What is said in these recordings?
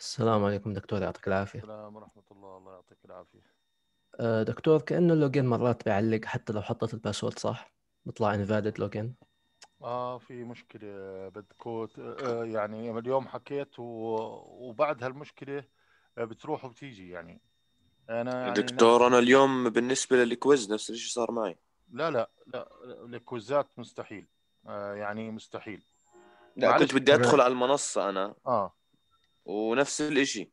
السلام عليكم دكتور يعطيك العافية السلام ورحمة الله الله يعطيك العافية أه، دكتور كأنه اللوجين مرات بيعلق حتى لو حطيت الباسورد صح بيطلع انفاليد لوجين اه في مشكلة بدكوت أه، أه، يعني اليوم حكيت وبعد هالمشكلة بتروح وبتيجي يعني انا يعني دكتور انا اليوم بالنسبة للكويز نفس الشيء صار معي لا لا لا الكويزات مستحيل يعني مستحيل لا كنت بدي ادخل على المنصة انا اه ونفس الشيء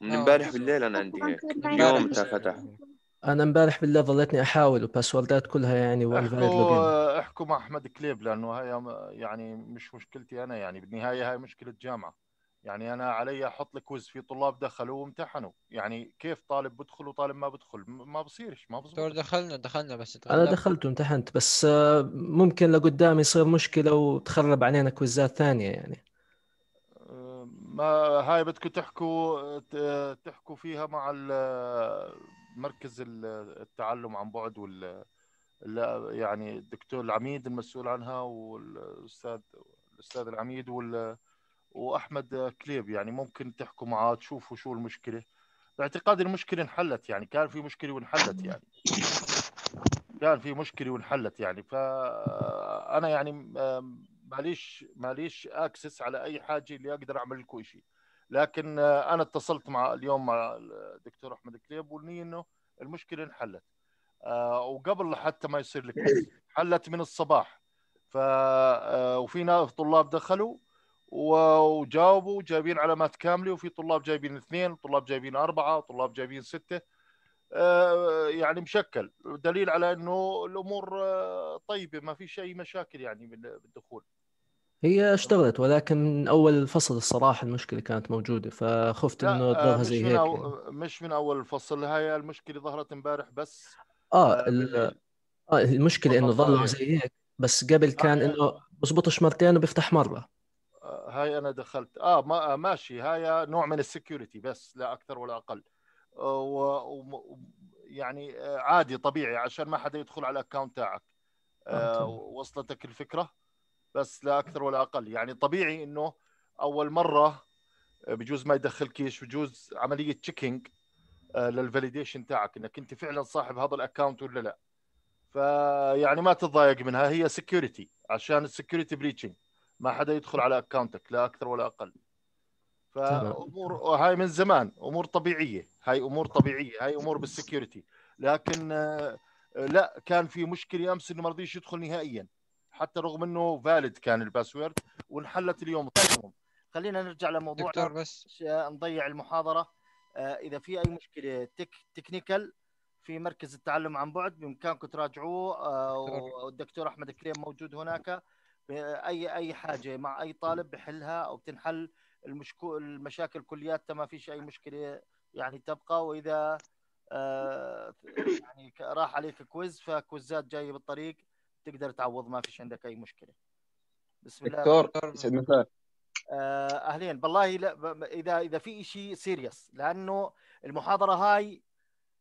من آه. امبارح بالليل انا عندي هيك اليوم فتح انا امبارح بالله ظليتني احاول وباسوردات كلها يعني احكوا مع احمد كليب لانه هي يعني مش مشكلتي انا يعني بالنهايه هاي مشكله جامعه يعني انا علي احط الكويز في طلاب دخلوا وامتحنوا يعني كيف طالب بدخل وطالب ما بدخل ما بصيرش ما بصير دخلنا دخلنا بس انا دخلت وامتحنت بس آه، ممكن لقدام يصير مشكله وتخرب علينا كويزات ثانيه يعني ما هاي بدكم تحكوا تحكوا فيها مع مركز التعلم عن بعد وال يعني الدكتور العميد المسؤول عنها والاستاذ الاستاذ العميد وال واحمد كليب يعني ممكن تحكوا معاه تشوفوا شو المشكله باعتقادي المشكله انحلت يعني كان في مشكله وانحلت يعني كان في مشكله وانحلت يعني فانا يعني ماليش ماليش اكسس على اي حاجه اللي اقدر اعمل لكم شيء لكن آه، انا اتصلت مع اليوم مع الدكتور احمد كليب والنية انه المشكله انحلت آه، وقبل حتى ما يصير لك حلت من الصباح ف آه، وفي ناس طلاب دخلوا وجاوبوا جايبين علامات كامله وفي طلاب جايبين اثنين طلاب جايبين اربعه طلاب جايبين سته يعني مشكل دليل على انه الامور طيبه ما فيش اي مشاكل يعني بالدخول هي اشتغلت ولكن اول الفصل الصراحه المشكله كانت موجوده فخفت انه تظهر آه، زي هيك أو... مش من اول الفصل هاي المشكله ظهرت امبارح بس اه, آه ال... آه المشكله انه ظلوا زي هيك بس قبل آه، كان آه انه بزبطش مرتين وبيفتح مره آه، هاي انا دخلت اه ما ماشي هاي نوع من السكيورتي بس لا اكثر ولا اقل و... يعني عادي طبيعي عشان ما حدا يدخل على الاكونت تاعك وصلتك الفكره بس لا اكثر ولا اقل يعني طبيعي انه اول مره بجوز ما يدخلكيش بجوز عمليه تشيكينج آه، للفاليديشن تاعك انك انت فعلا صاحب هذا الاكونت ولا لا فيعني ما تتضايق منها هي سكيورتي عشان السكيورتي بريتشنج ما حدا يدخل على اكونتك لا اكثر ولا اقل فامور هاي من زمان امور طبيعيه هاي امور طبيعيه هاي امور بالسكيورتي لكن آه، لا كان في مشكله امس انه ما رضيش يدخل نهائيا حتى رغم انه فاليد كان الباسورد وانحلت اليوم طيب خلينا نرجع لموضوع دكتور بس نضيع المحاضره آه، اذا في اي مشكله تك تكنيكال في مركز التعلم عن بعد بامكانكم تراجعوه آه، والدكتور احمد كريم موجود هناك اي اي حاجه مع اي طالب بحلها او بتنحل المشكو المشاكل كلياتها ما فيش اي مشكله يعني تبقى واذا آه، يعني راح عليك كويز فكوزات جايه بالطريق تقدر تعوض ما فيش عندك اي مشكله بسم الله دكتور يسعد آه، اهلين بالله لا اذا اذا في شيء سيريس لانه المحاضره هاي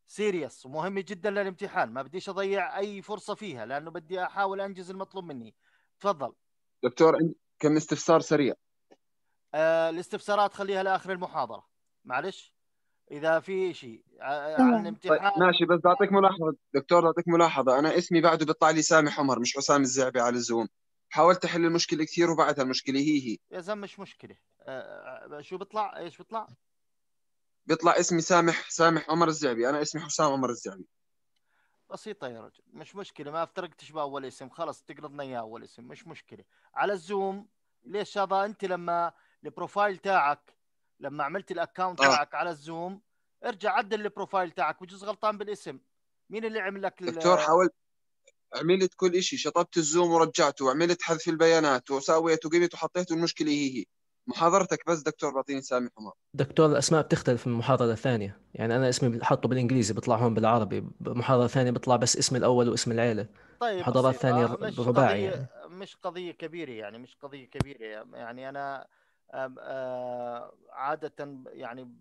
سيريس ومهمه جدا للامتحان ما بديش اضيع اي فرصه فيها لانه بدي احاول انجز المطلوب مني تفضل دكتور كم استفسار سريع آه الاستفسارات خليها لاخر المحاضره معلش اذا في شيء طيب ماشي بس بعطيك ملاحظه دكتور بعطيك ملاحظه انا اسمي بعده بيطلع لي سامي حمر مش حسام الزعبي على الزوم حاولت احل المشكله كثير وبعدها المشكله هي هي يا زلمه مش مشكله شو بيطلع ايش بيطلع بيطلع اسمي سامح سامح عمر الزعبي انا اسمي حسام عمر الزعبي بسيطة يا رجل مش مشكلة ما افترقتش بأول اسم خلص تقرضنا إياه أول اسم مش مشكلة على الزوم ليش هذا أنت لما البروفايل تاعك لما عملت الاكونت آه. تاعك على الزوم ارجع عدل البروفايل تاعك بجوز غلطان بالاسم مين اللي عمل لك دكتور حاولت عملت كل شيء شطبت الزوم ورجعته وعملت حذف البيانات وساويت وقمت وحطيت المشكله هي هي محاضرتك بس دكتور بعطيني سامي حمار دكتور الاسماء بتختلف من محاضره ثانيه يعني انا اسمي حطه بالانجليزي بيطلع هون بالعربي محاضره ثانيه بيطلع بس اسم الاول واسم العيله طيب محاضرات ثانيه آه، رباعي يعني. مش قضيه كبيره يعني مش قضيه كبيره يعني انا آه، عادة يعني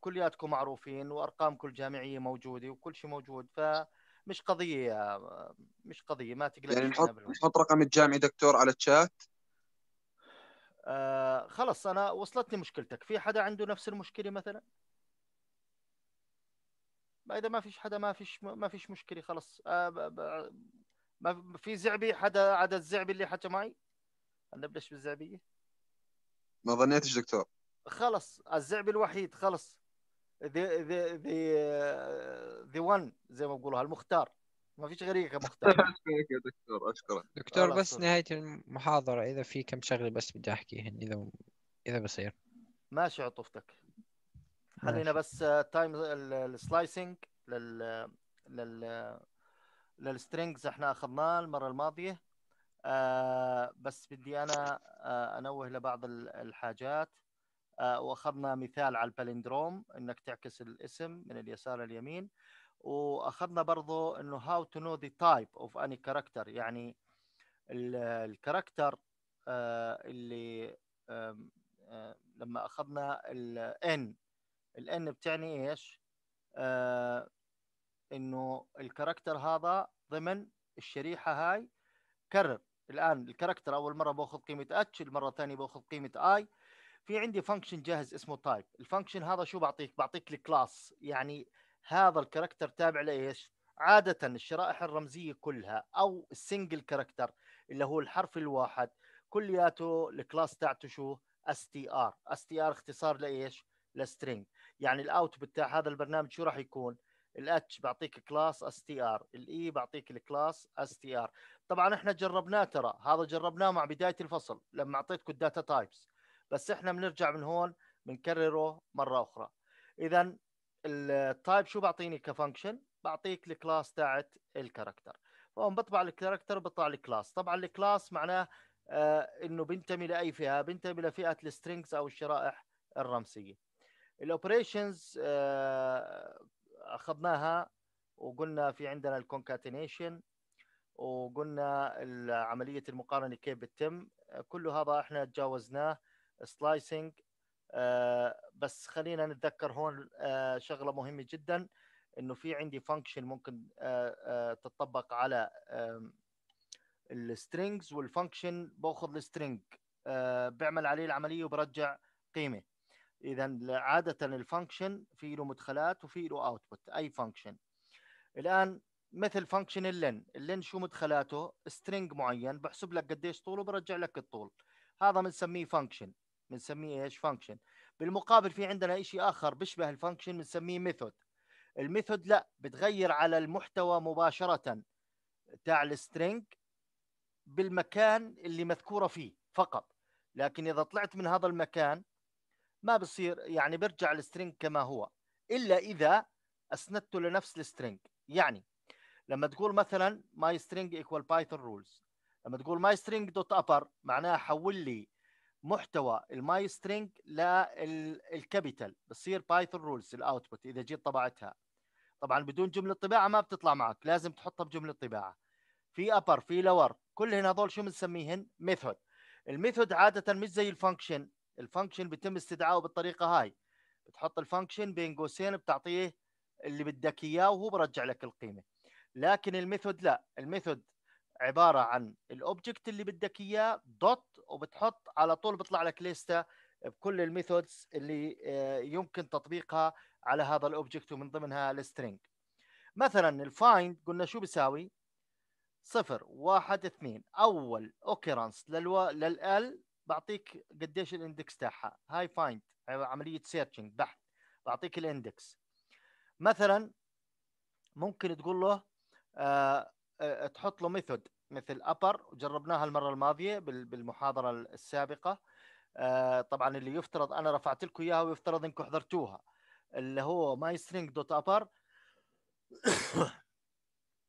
كلياتكم معروفين وأرقام كل جامعية موجودة وكل شيء موجود فمش قضية مش قضية ما تقلق يعني نحط نحط رقم الجامعي دكتور على الشات آه، خلص أنا وصلتني مشكلتك في حدا عنده نفس المشكلة مثلا إذا ما فيش حدا ما فيش ما فيش مشكلة خلص آه، ما في زعبي حدا عدد الزعبي اللي حكى معي نبلش بالزعبية ما ظنيتش دكتور خلص الزعب الوحيد خلص ذا ذا ذا ذا وان زي ما بقولوا المختار ما فيش غيرك يا مختار اشكرك يا دكتور اشكرك دكتور بس صور. نهايه المحاضره اذا في كم شغله بس بدي احكيهن اذا اذا بصير ماشي عطوفتك خلينا بس تايم uh، السلايسنج لل لل للسترينجز احنا اخذناه المره الماضيه بس بدي انا آه انوه لبعض الحاجات آه واخذنا مثال على البالندروم انك تعكس الاسم من اليسار لليمين واخذنا برضه انه هاو تو نو ذا تايب اوف اني كاركتر يعني الكاركتر آه، اللي آه، لما اخذنا الان الان بتعني ايش؟ آه، انه الكاركتر هذا ضمن الشريحه هاي كرر الان الكاركتر اول مره باخذ قيمه اتش المره الثانيه باخذ قيمه اي في عندي فانكشن جاهز اسمه تايب الفانكشن هذا شو بعطيك بعطيك الكلاس يعني هذا الكاركتر تابع لايش عاده الشرائح الرمزيه كلها او السنجل كاركتر اللي هو الحرف الواحد كلياته الكلاس تاعته شو اس تي ار اس تي ار اختصار لايش لسترينج يعني الاوتبوت تاع هذا البرنامج شو راح يكون الاتش بعطيك كلاس اس تي ار الاي بعطيك الكلاس اس تي ار طبعا احنا جربناه ترى هذا جربناه مع بدايه الفصل لما اعطيتكم الداتا تايبس بس احنا بنرجع من هون بنكرره مره اخرى اذا التايب شو بعطيني كفانكشن بعطيك الكلاس تاعت الكاركتر فهون بطبع الكاركتر بطلع الكلاس طبعا الكلاس معناه آه انه بينتمي لاي فئه بينتمي لفئه السترينجز او الشرائح الرمزيه الاوبريشنز آه اخذناها وقلنا في عندنا الكونكاتينيشن وقلنا عمليه المقارنه كيف بتتم كل هذا احنا تجاوزناه سلايسنج آه، بس خلينا نتذكر هون آه، شغله مهمه جدا انه في عندي فانكشن ممكن آه، تطبق على السترينجز والفانكشن باخذ السترينج بعمل عليه العمليه وبرجع قيمه اذا عاده الفانكشن في له مدخلات وفي له اوتبوت اي فانكشن الان مثل فانكشن اللين اللين شو مدخلاته سترينج معين بحسب لك قديش طوله برجع لك الطول هذا بنسميه فانكشن بنسميه ايش فانكشن بالمقابل في عندنا شيء اخر بيشبه الفانكشن بنسميه ميثود الميثود لا بتغير على المحتوى مباشره تاع السترينج بالمكان اللي مذكوره فيه فقط لكن اذا طلعت من هذا المكان ما بصير يعني بيرجع السترينج كما هو الا اذا اسندته لنفس السترينج يعني لما تقول مثلا ماي سترينج ايكوال بايثون رولز لما تقول ماي سترينج دوت ابر معناها حول لي محتوى الماي سترينج للكابيتال بتصير بايثون رولز الاوتبوت اذا جيت طبعتها طبعا بدون جمله طباعه ما بتطلع معك لازم تحطها بجمله طباعه في ابر في لور كلهن هذول شو بنسميهن ميثود الميثود عاده مش زي الفانكشن الفانكشن بيتم استدعائه بالطريقه هاي بتحط الفانكشن بين قوسين بتعطيه اللي بدك اياه وهو برجع لك القيمه لكن الميثود لا الميثود عباره عن الاوبجكت اللي بدك اياه دوت وبتحط على طول بيطلع لك ليسته بكل الميثودز اللي آه، يمكن تطبيقها على هذا الاوبجكت ومن ضمنها السترينج مثلا الفايند قلنا شو بيساوي صفر واحد اثنين اول اوكيرانس للو... للال بعطيك قديش الاندكس تاعها هاي فايند عمليه سيرشنج بحث بعطيك الاندكس مثلا ممكن تقول له آه، آه، تحط له ميثود مثل ابر جربناها المره الماضيه بالمحاضره السابقه آه، طبعا اللي يفترض انا رفعت لكم اياها ويفترض انكم حضرتوها اللي هو ماي سترينج دوت ابر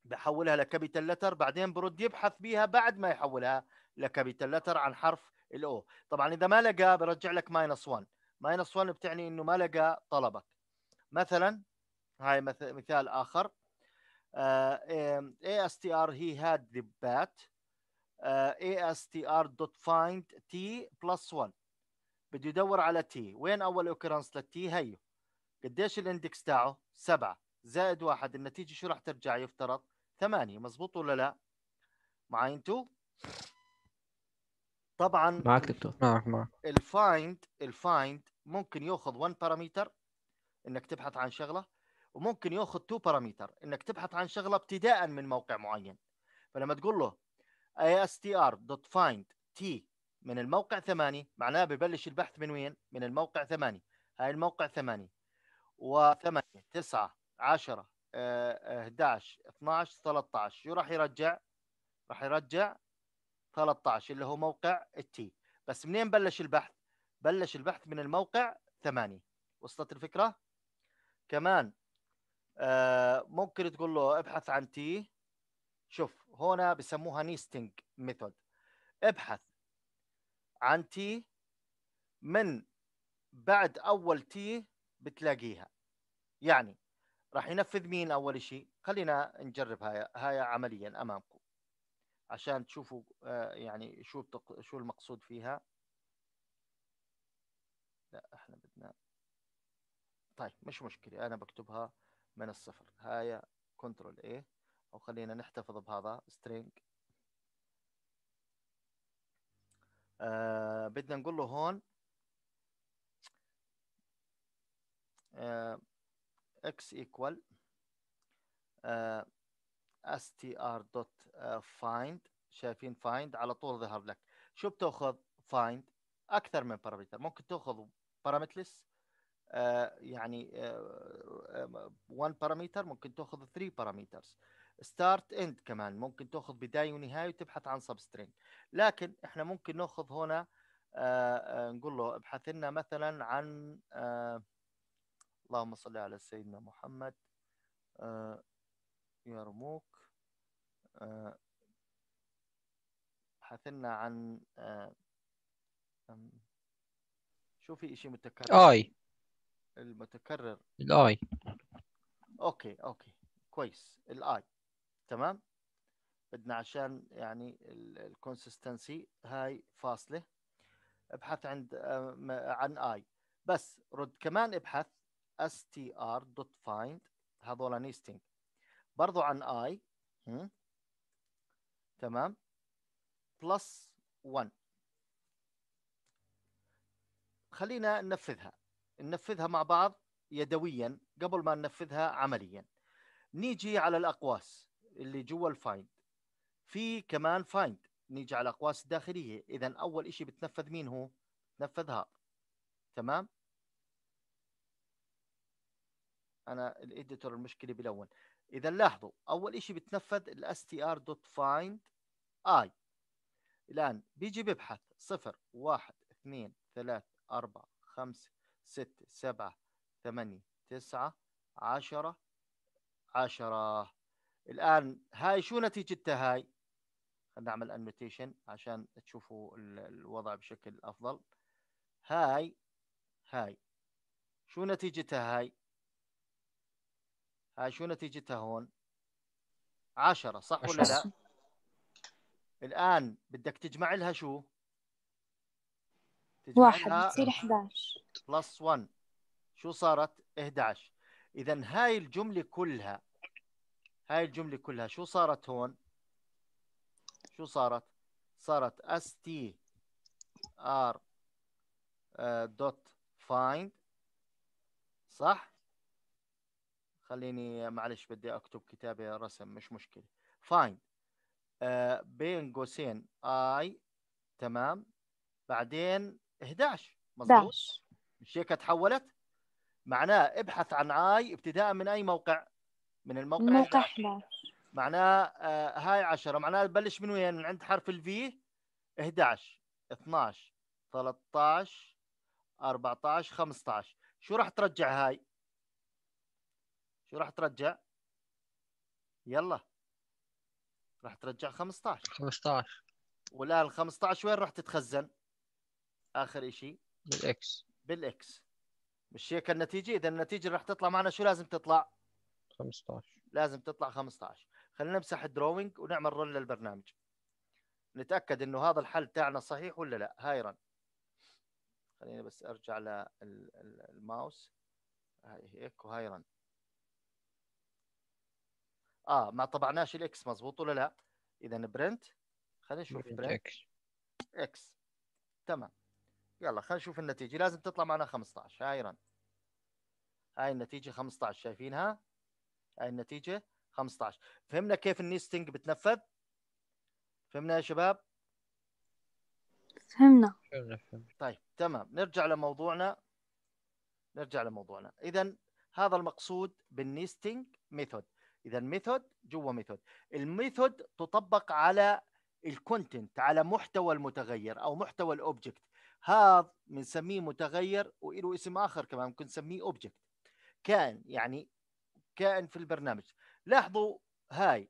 بحولها لكابيتال لتر بعدين برد يبحث بيها بعد ما يحولها لكابيتال لتر عن حرف الاو طبعا اذا ما لقى برجع لك ماينس 1 ماينس 1 بتعني انه ما لقى طلبك مثلا هاي مثال اخر آه، آه، ASTR he had the bat آه، ASTR dot t plus 1 بده يدور على تي وين اول اوكرنس للتي هيو قديش الاندكس تاعه سبعة زائد واحد النتيجة شو راح ترجع يفترض ثمانية مزبوط ولا لا معي انتو طبعا معك دكتور معك معك الفايند الفايند ممكن ياخذ 1 باراميتر انك تبحث عن شغله وممكن ياخذ تو باراميتر انك تبحث عن شغله ابتداء من موقع معين فلما تقول له astr.find t من الموقع ثمانية معناه ببلش البحث من وين؟ من الموقع ثمانية هاي الموقع ثمانية و8 9 10 11 12 13 شو راح يرجع؟ راح يرجع 13 اللي هو موقع التي بس منين بلش البحث؟ بلش البحث من الموقع 8 وصلت الفكرة؟ كمان آه، ممكن تقول له ابحث عن تي شوف هنا بسموها نيستنج ميثود ابحث عن تي من بعد اول تي بتلاقيها يعني راح ينفذ مين اول شيء خلينا نجرب هاي هاي عمليا امامكم عشان تشوفوا آه، يعني شو بتق... شو المقصود فيها لا احنا بدنا طيب مش مشكله انا بكتبها من الصفر هاي كنترول ايه أو خلينا نحتفظ بهذا string آه بدنا نقول له هون آه x equal آه str آه، شايفين find على طول ظهر لك شو بتاخذ find اكثر من بارامتر ممكن تاخذ بارامترلس آه، يعني 1 آه، بارامتر آه، ممكن تاخذ 3 بارامترز ستارت اند كمان ممكن تاخذ بدايه ونهايه وتبحث عن سب لكن احنا ممكن ناخذ هنا نقول له ابحث لنا مثلا عن اللهم صل على سيدنا محمد يرموك ابحث لنا عن شوفي شيء متكرر اي المتكرر الاي اوكي اوكي كويس الاي تمام بدنا عشان يعني الكونسستنسي هاي فاصله ابحث عند آه، عن اي بس رد كمان ابحث str هذول نيستنج برضو عن اي تمام بلس 1 خلينا ننفذها ننفذها مع بعض يدويا قبل ما ننفذها عمليا نيجي على الاقواس اللي جوا الفايند في كمان فايند نيجي على الاقواس الداخليه اذا اول شيء بتنفذ مين هو نفذها تمام انا الاديتور المشكله بلون اذا لاحظوا اول شيء بتنفذ الاس تي ار دوت فايند اي الان بيجي ببحث صفر واحد اثنين ثلاث أربعة خمسة ست سبعة ثمانية تسعة عشرة عشرة الآن هاي شو نتيجتها هاي خلينا نعمل annotation عشان تشوفوا الوضع بشكل أفضل هاي هاي شو نتيجتها هاي هاي شو نتيجتها هون عشرة صح ولا لا الآن بدك تجمع لها شو واحد بتصير 11 بلس 1 شو صارت 11 اذا هاي الجمله كلها هاي الجمله كلها شو صارت هون شو صارت صارت اس تي ار دوت فايند صح خليني معلش بدي اكتب كتابه رسم مش مشكله فايند آه، بين قوسين اي تمام بعدين 11 مضبوط مش هيك تحولت معناه ابحث عن اي ابتداء من اي موقع من الموقع موقع 11 معناه آه هاي 10 معناه تبلش من وين من عند حرف الفي 11 12 13 14 15 شو راح ترجع هاي شو راح ترجع يلا راح ترجع 15 15 ولا ال 15 وين راح تتخزن اخر شيء بالاكس بالاكس مش هيك النتيجه اذا النتيجه اللي راح تطلع معنا شو لازم تطلع 15 لازم تطلع 15 خلينا نمسح الدروينج ونعمل رن للبرنامج نتاكد انه هذا الحل تاعنا صحيح ولا لا هاي رن خليني بس ارجع للماوس هاي هيك وهاي رن اه ما طبعناش الاكس مزبوط ولا لا اذا برنت خلينا نشوف برنت اكس تمام يلا خلينا نشوف النتيجه لازم تطلع معنا 15 هاي رن هاي النتيجه 15 شايفينها هاي النتيجه 15 فهمنا كيف النيستنج بتنفذ فهمنا يا شباب فهمنا فهمنا طيب تمام نرجع لموضوعنا نرجع لموضوعنا اذا هذا المقصود بالنيستنج ميثود اذا ميثود جوا ميثود الميثود تطبق على الكونتنت على محتوى المتغير او محتوى الاوبجكت هذا بنسميه متغير وله اسم اخر كمان ممكن نسميه اوبجكت كائن يعني كائن في البرنامج لاحظوا هاي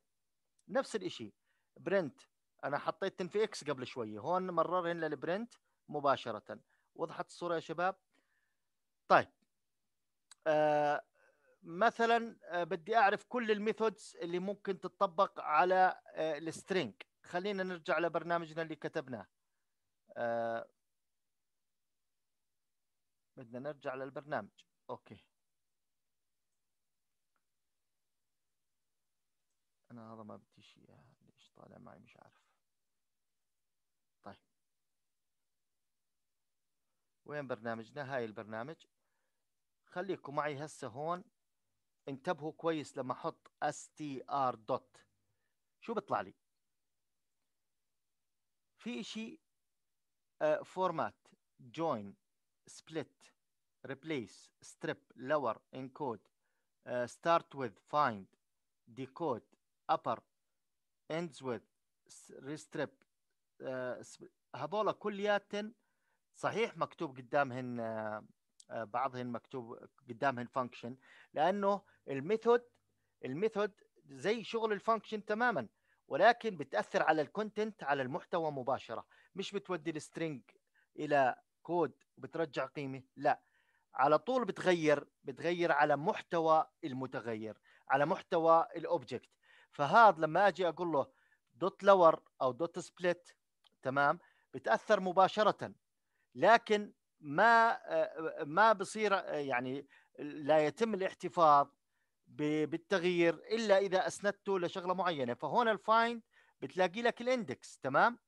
نفس الشيء برنت انا حطيت في اكس قبل شويه هون مررهن للبرنت مباشره وضحت الصوره يا شباب طيب آه مثلا آه، بدي اعرف كل الميثودز اللي ممكن تتطبق على آه، السترينج خلينا نرجع لبرنامجنا اللي كتبناه آه، بدنا نرجع للبرنامج اوكي انا هذا ما بديش اياه ليش طالع معي مش عارف طيب وين برنامجنا هاي البرنامج خليكم معي هسه هون انتبهوا كويس لما احط str دوت شو بيطلع لي في شيء فورمات آه، جوين split replace strip lower encode uh, start with find decode upper ends with restrip uh, هذول كليات صحيح مكتوب قدامهن uh, uh بعضهن مكتوب قدامهن فانكشن لانه الميثود الميثود زي شغل الفانكشن تماما ولكن بتاثر على الكونتنت على المحتوى مباشره مش بتودي السترينج الى كود وبترجع قيمه لا على طول بتغير بتغير على محتوى المتغير على محتوى الاوبجكت فهذا لما اجي اقول له دوت لور او دوت سبليت تمام بتاثر مباشره لكن ما ما بصير يعني لا يتم الاحتفاظ بالتغيير الا اذا اسندته لشغله معينه فهون الفايند بتلاقي لك الاندكس تمام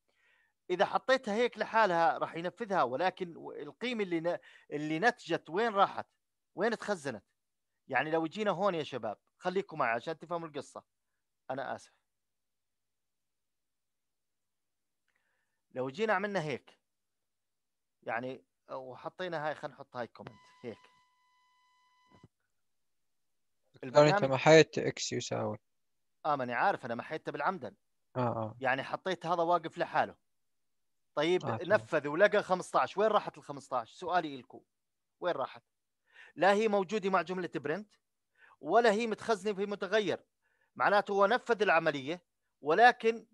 اذا حطيتها هيك لحالها راح ينفذها ولكن القيمه اللي ن... اللي نتجت وين راحت؟ وين تخزنت؟ يعني لو جينا هون يا شباب خليكم معي عشان تفهموا القصه انا اسف لو جينا عملنا هيك يعني وحطينا هاي خلينا نحط هاي كومنت هيك البرنامج انت محيت اكس يساوي اه ماني عارف انا محيتها بالعمدن بالعمدا اه اه يعني حطيت هذا واقف لحاله طيب آه. نفذ ولقى 15 وين راحت ال 15 سؤالي لكم وين راحت لا هي موجوده مع جمله برنت ولا هي متخزنه في متغير معناته هو نفذ العمليه ولكن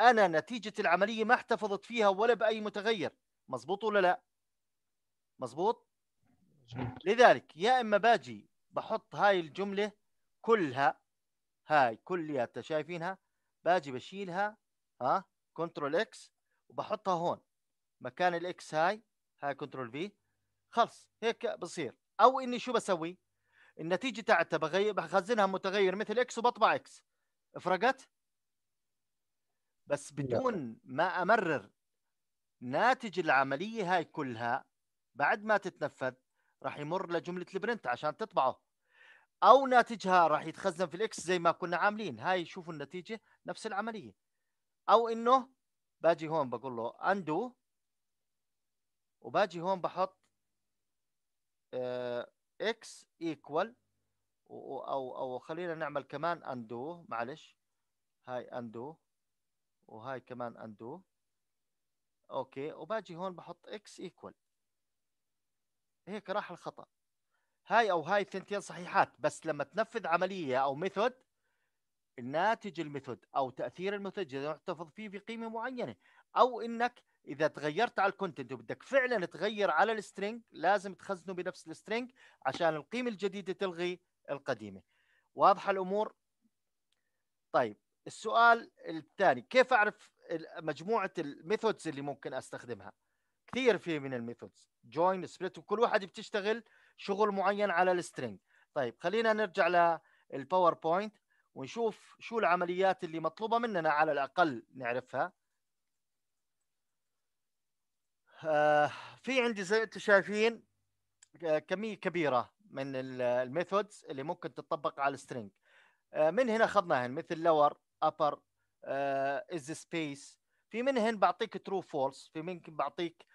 انا نتيجه العمليه ما احتفظت فيها ولا باي متغير مزبوط ولا لا مزبوط لذلك يا اما باجي بحط هاي الجمله كلها هاي كلياتها شايفينها باجي بشيلها ها كنترول اكس وبحطها هون مكان الاكس هاي هاي كنترول في خلص هيك بصير او اني شو بسوي النتيجه تاعتها بغير بخزنها متغير مثل اكس وبطبع اكس افرقت بس بدون ما امرر ناتج العمليه هاي كلها بعد ما تتنفذ راح يمر لجمله البرنت عشان تطبعه او ناتجها راح يتخزن في الاكس زي ما كنا عاملين هاي شوفوا النتيجه نفس العمليه او انه باجي هون بقول له اندو وباجي هون بحط اكس آه، ايكوال او او خلينا نعمل كمان اندو معلش هاي اندو وهاي كمان اندو اوكي وباجي هون بحط اكس ايكوال هيك راح الخطا هاي او هاي الثنتين صحيحات بس لما تنفذ عمليه او ميثود ناتج الميثود او تاثير الميثود اذا نحتفظ فيه بقيمه معينه او انك اذا تغيرت على الكونتنت وبدك فعلا تغير على السترينج لازم تخزنه بنفس السترينج عشان القيمه الجديده تلغي القديمه واضحه الامور طيب السؤال الثاني كيف اعرف مجموعه الميثودز اللي ممكن استخدمها كثير في من الميثودز جوين سبليت وكل واحد بتشتغل شغل معين على السترينج طيب خلينا نرجع للباوربوينت ونشوف شو العمليات اللي مطلوبة مننا على الأقل نعرفها آه، في عندي زي انتم شايفين آه، كمية كبيرة من الميثودز اللي ممكن تطبق على السترينج آه، من هنا اخذناهن مثل lower, upper, is space في منهن بعطيك ترو فولس في منهن بعطيك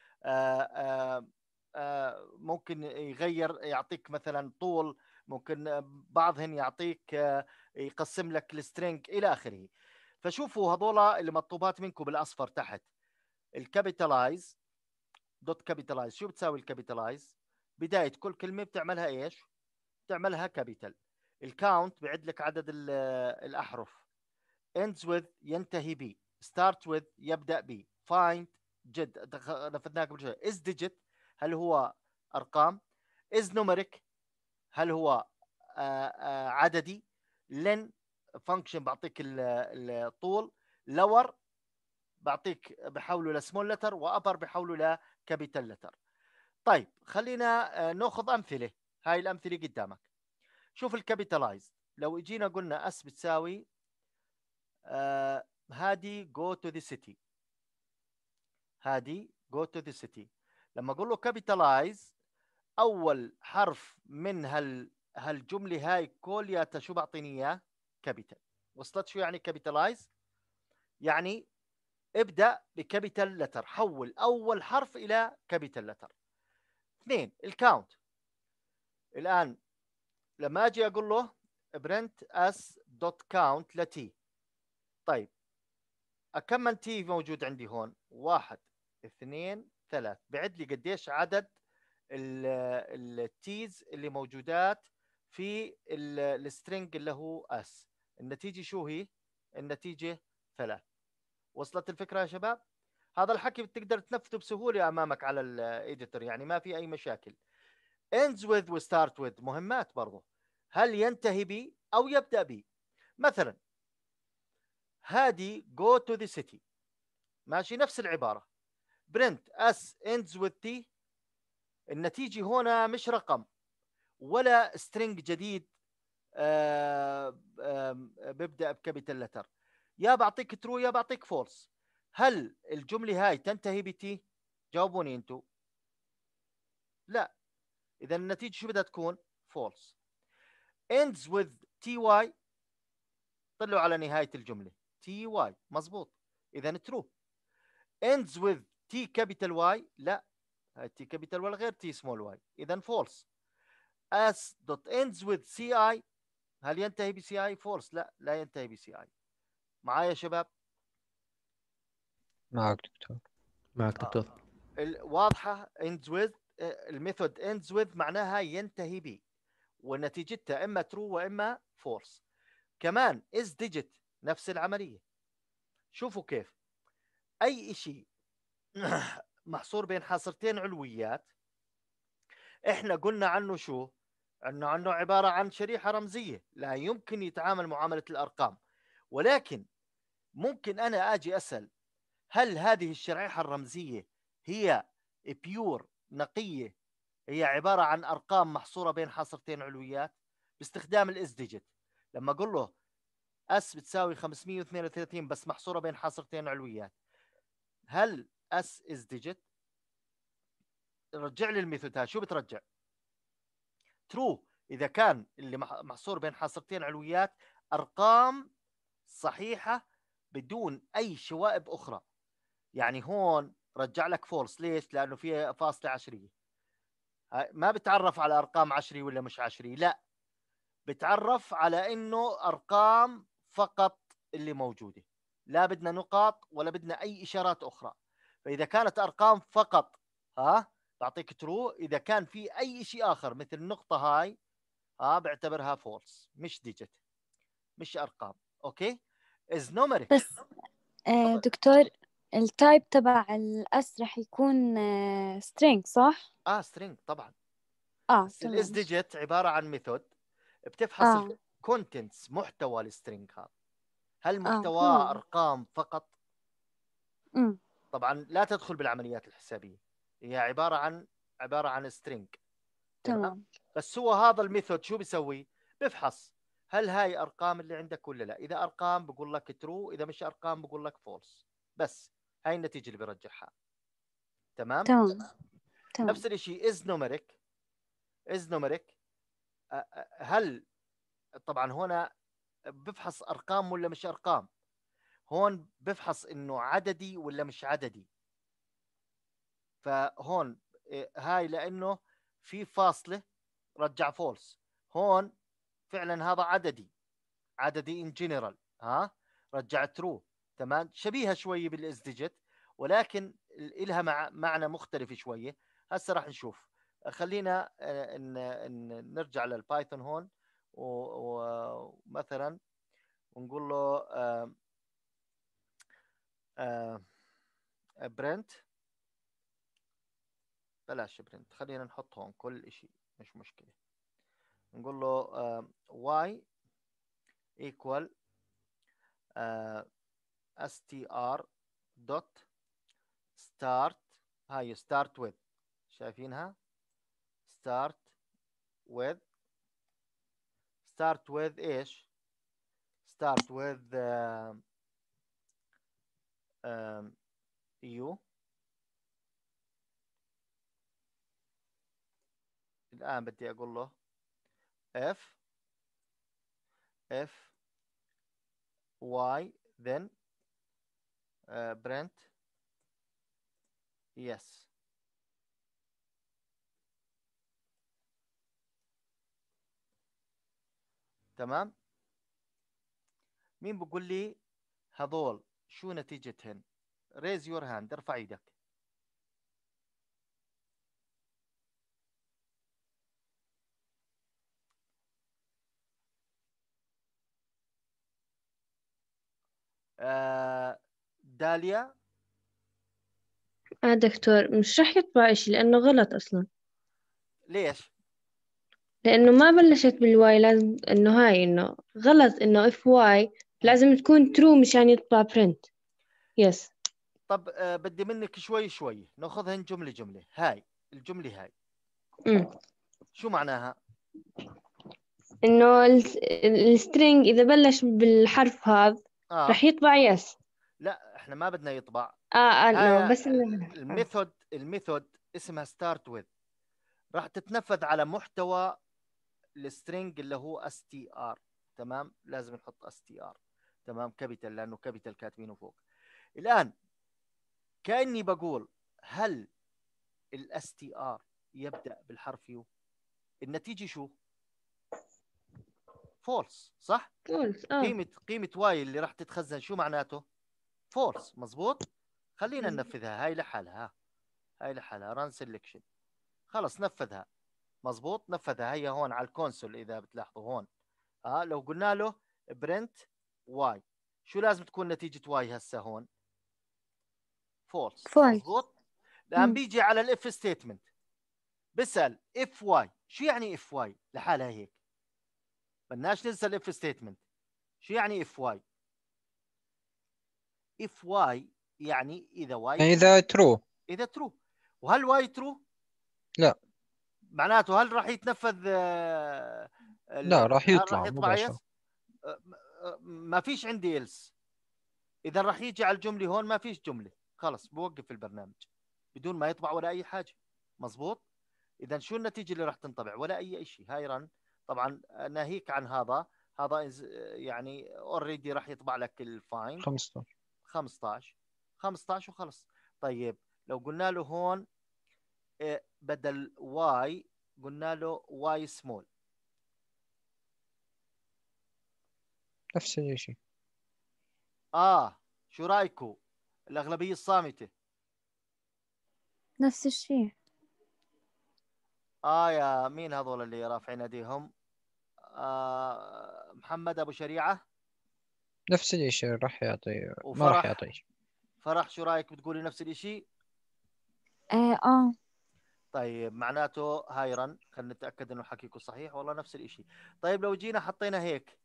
ممكن يغير يعطيك مثلا طول ممكن بعضهم يعطيك آه، يقسم لك السترينج الى اخره فشوفوا هذول اللي مطلوبات منكم بالاصفر تحت الكابيتالايز دوت كابيتالايز شو بتساوي الكابيتالايز بدايه كل كلمه بتعملها ايش بتعملها كابيتال الكاونت بيعد لك عدد آه، الاحرف ends with ينتهي ب start with يبدا ب find جد نفذناها قبل شوي is digit هل هو ارقام is numeric هل هو آه، آه، عددي لن فانكشن بعطيك الطول لور بعطيك بحوله لسمول لتر وابر بحوله لكابيتال لتر طيب خلينا آه، ناخذ امثله هاي الامثله قدامك شوف الكابيتالايز لو اجينا قلنا اس بتساوي هادي جو تو ذا سيتي هادي جو تو ذا سيتي لما اقول له كابيتالايز اول حرف من هال هالجمله هاي كلياتها شو بعطيني اياه؟ كابيتال وصلت شو يعني كابيتالايز؟ يعني ابدا بكابيتال لتر حول اول حرف الى كابيتال لتر اثنين الكاونت الان لما اجي اقول له برنت اس دوت كاونت لتي طيب اكمل من تي موجود عندي هون؟ واحد اثنين ثلاث بعد لي قديش عدد التيز اللي موجودات في السترنج اللي هو اس النتيجه شو هي النتيجه ثلاث وصلت الفكره يا شباب هذا الحكي بتقدر تنفذه بسهوله امامك على الايديتور يعني ما في اي مشاكل ends with وستارت with مهمات برضه هل ينتهي بي او يبدا بي مثلا هادي go to the city ماشي نفس العباره print s ends with t النتيجه هنا مش رقم ولا سترينج جديد آه، آه، بيبدا بكابيتال لتر يا بعطيك ترو يا بعطيك فولس هل الجمله هاي تنتهي بتي جاوبوني انتو لا اذا النتيجه شو بدها تكون فولس ends with ty طلعوا على نهايه الجمله ty مزبوط اذا ترو ends with t capital y لا تي كابيتال ولا غير تي سمول واي اذا فولس اس دوت اندز وذ سي اي هل ينتهي بسي اي فولس لا لا ينتهي بسي اي معايا يا شباب معك دكتور معك آه. دكتور آه. واضحه اندز وذ آه، الميثود اندز وذ معناها ينتهي ب ونتيجتها اما ترو واما فولس كمان از ديجيت نفس العمليه شوفوا كيف اي شيء محصور بين حصرتين علويات احنا قلنا عنه شو انه عنه عباره عن شريحه رمزيه لا يمكن يتعامل معامله الارقام ولكن ممكن انا اجي اسال هل هذه الشريحه الرمزيه هي بيور نقيه هي عباره عن ارقام محصوره بين حصرتين علويات باستخدام الاس ديجيت لما اقول له اس بتساوي 532 بس محصوره بين حصرتين علويات هل اس از ديجيت رجع لي الميثود هذا شو بترجع؟ ترو اذا كان اللي محصور بين حاصرتين علويات ارقام صحيحه بدون اي شوائب اخرى يعني هون رجع لك فولس ليش؟ لانه في فاصله عشريه ما بتعرف على ارقام عشريه ولا مش عشريه لا بتعرف على انه ارقام فقط اللي موجوده لا بدنا نقاط ولا بدنا اي اشارات اخرى فاذا كانت ارقام فقط ها بعطيك ترو اذا كان في اي شيء اخر مثل النقطه هاي ها بعتبرها فولس مش ديجيت مش ارقام اوكي از نومريك بس آه، دكتور التايب تبع الاس راح يكون سترينج آه، صح اه سترينج طبعا اه الاس ديجيت عباره عن ميثود بتفحص آه. الكونتنتس محتوى السترينج هذا هل محتواه آه. ارقام فقط امم طبعا لا تدخل بالعمليات الحسابيه هي عباره عن عباره عن سترينج تمام بس هو هذا الميثود شو بيسوي؟ بفحص هل هاي ارقام اللي عندك ولا لا؟ اذا ارقام بقول لك ترو، اذا مش ارقام بقول لك فولس، بس هاي النتيجه اللي بيرجعها تمام؟ تمام تمام نفس الشيء از نوميريك از نوميريك هل طبعا هنا بفحص ارقام ولا مش ارقام؟ هون بفحص انه عددي ولا مش عددي فهون إيه، هاي لانه في فاصله رجع فولس هون فعلا هذا عددي عددي ان جنرال ها رجع ترو تمام شبيهه شويه بالازدجت ولكن لها مع معنى مختلف شويه هسه راح نشوف خلينا إيه، نرجع للبايثون هون ومثلا ونقول له آه، برنت آه، آه، بلاش برنت خلينا نحط هون كل شيء مش مشكله نقول له اس تي ار دوت ستارت هاي ستارت with شايفينها ستارت with ستارت with ايش ستارت with uh, يو الآن بدي أقول له F F y then uh, آه، print yes تمام مين بقول لي هذول شو نتيجتهن ريز يور هاند ارفع ايدك آه، داليا اه دكتور مش رح يطبع اشي لانه غلط اصلا ليش لانه ما بلشت بالواي لازم انه هاي انه غلط انه اف واي لازم تكون ترو مشان يطلع برنت يس طب آه، بدي منك شوي شوي ناخذهن جمله جمله هاي الجمله هاي م. شو معناها انه السترينج اذا بلش بالحرف هذا آه. رح يطبع يس لا احنا ما بدنا يطبع اه, آه, آه بس الميثود الميثود اسمها ستارت وذ راح تتنفذ على محتوى السترينج اللي هو اس تي ار تمام لازم نحط اس تي ار تمام كابيتال لانه كابيتال كاتبينه فوق الان كاني بقول هل الاس تي ار يبدا بالحرف يو النتيجه شو فولس صح فولس آه. قيمه قيمه واي اللي راح تتخزن شو معناته فولس مزبوط خلينا ننفذها هاي لحالها هاي لحالها ران سيلكشن خلص نفذها مزبوط نفذها هي هون على الكونسول اذا بتلاحظوا هون اه لو قلنا له برنت واي شو لازم تكون نتيجه واي هسه هون فولس مضبوط الان بيجي على الاف ستيتمنت بسال اف واي شو يعني اف واي لحالها هيك بدناش ننسى الاف ستيتمنت شو يعني اف واي اف واي يعني اذا واي يعني اذا ترو اذا ترو وهل واي ترو لا معناته هل راح يتنفذ آه، لا راح يطلع راح يطلع مباشرة. آه، ما فيش عندي إلس إذا راح يجي على الجملة هون ما فيش جملة خلص بوقف البرنامج بدون ما يطبع ولا أي حاجة مزبوط إذا شو النتيجة اللي راح تنطبع ولا أي شيء هاي رن طبعا آه، ناهيك عن هذا هذا آه، يعني اوريدي راح يطبع لك الفاين 15 15 15 وخلص طيب لو قلنا له هون آه، بدل واي قلنا له واي سمول نفس الشيء اه شو رايكم الاغلبيه الصامته نفس الشيء اه يا مين هذول اللي رافعين ايديهم آه محمد ابو شريعه نفس الشيء راح يعطي ما راح يعطي فرح شو رايك بتقولي نفس الشيء اه اه طيب معناته هايرا خلينا نتاكد انه حكيكم صحيح والله نفس الشيء طيب لو جينا حطينا هيك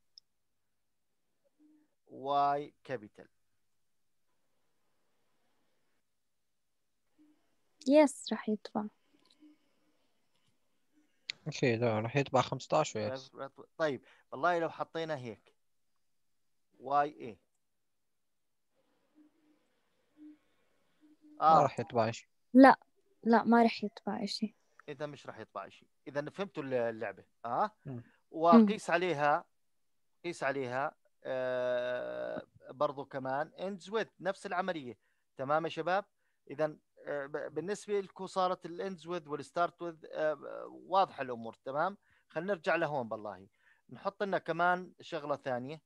واي كابيتال يس راح يطبع اوكي لا راح يطبع 15 ويس طيب والله لو حطينا هيك واي اي آه. ما راح يطبع شيء لا لا ما راح يطبع شيء اذا مش راح يطبع شيء اذا فهمتوا اللعبه اه م. وقيس عليها قيس عليها آه، برضو كمان اندز ويت نفس العمليه تمام يا شباب اذا آه، بالنسبه لكم صارت الاندز ويز والستارت ويز آه، واضحه الامور تمام خلينا نرجع لهون بالله نحط لنا كمان شغله ثانيه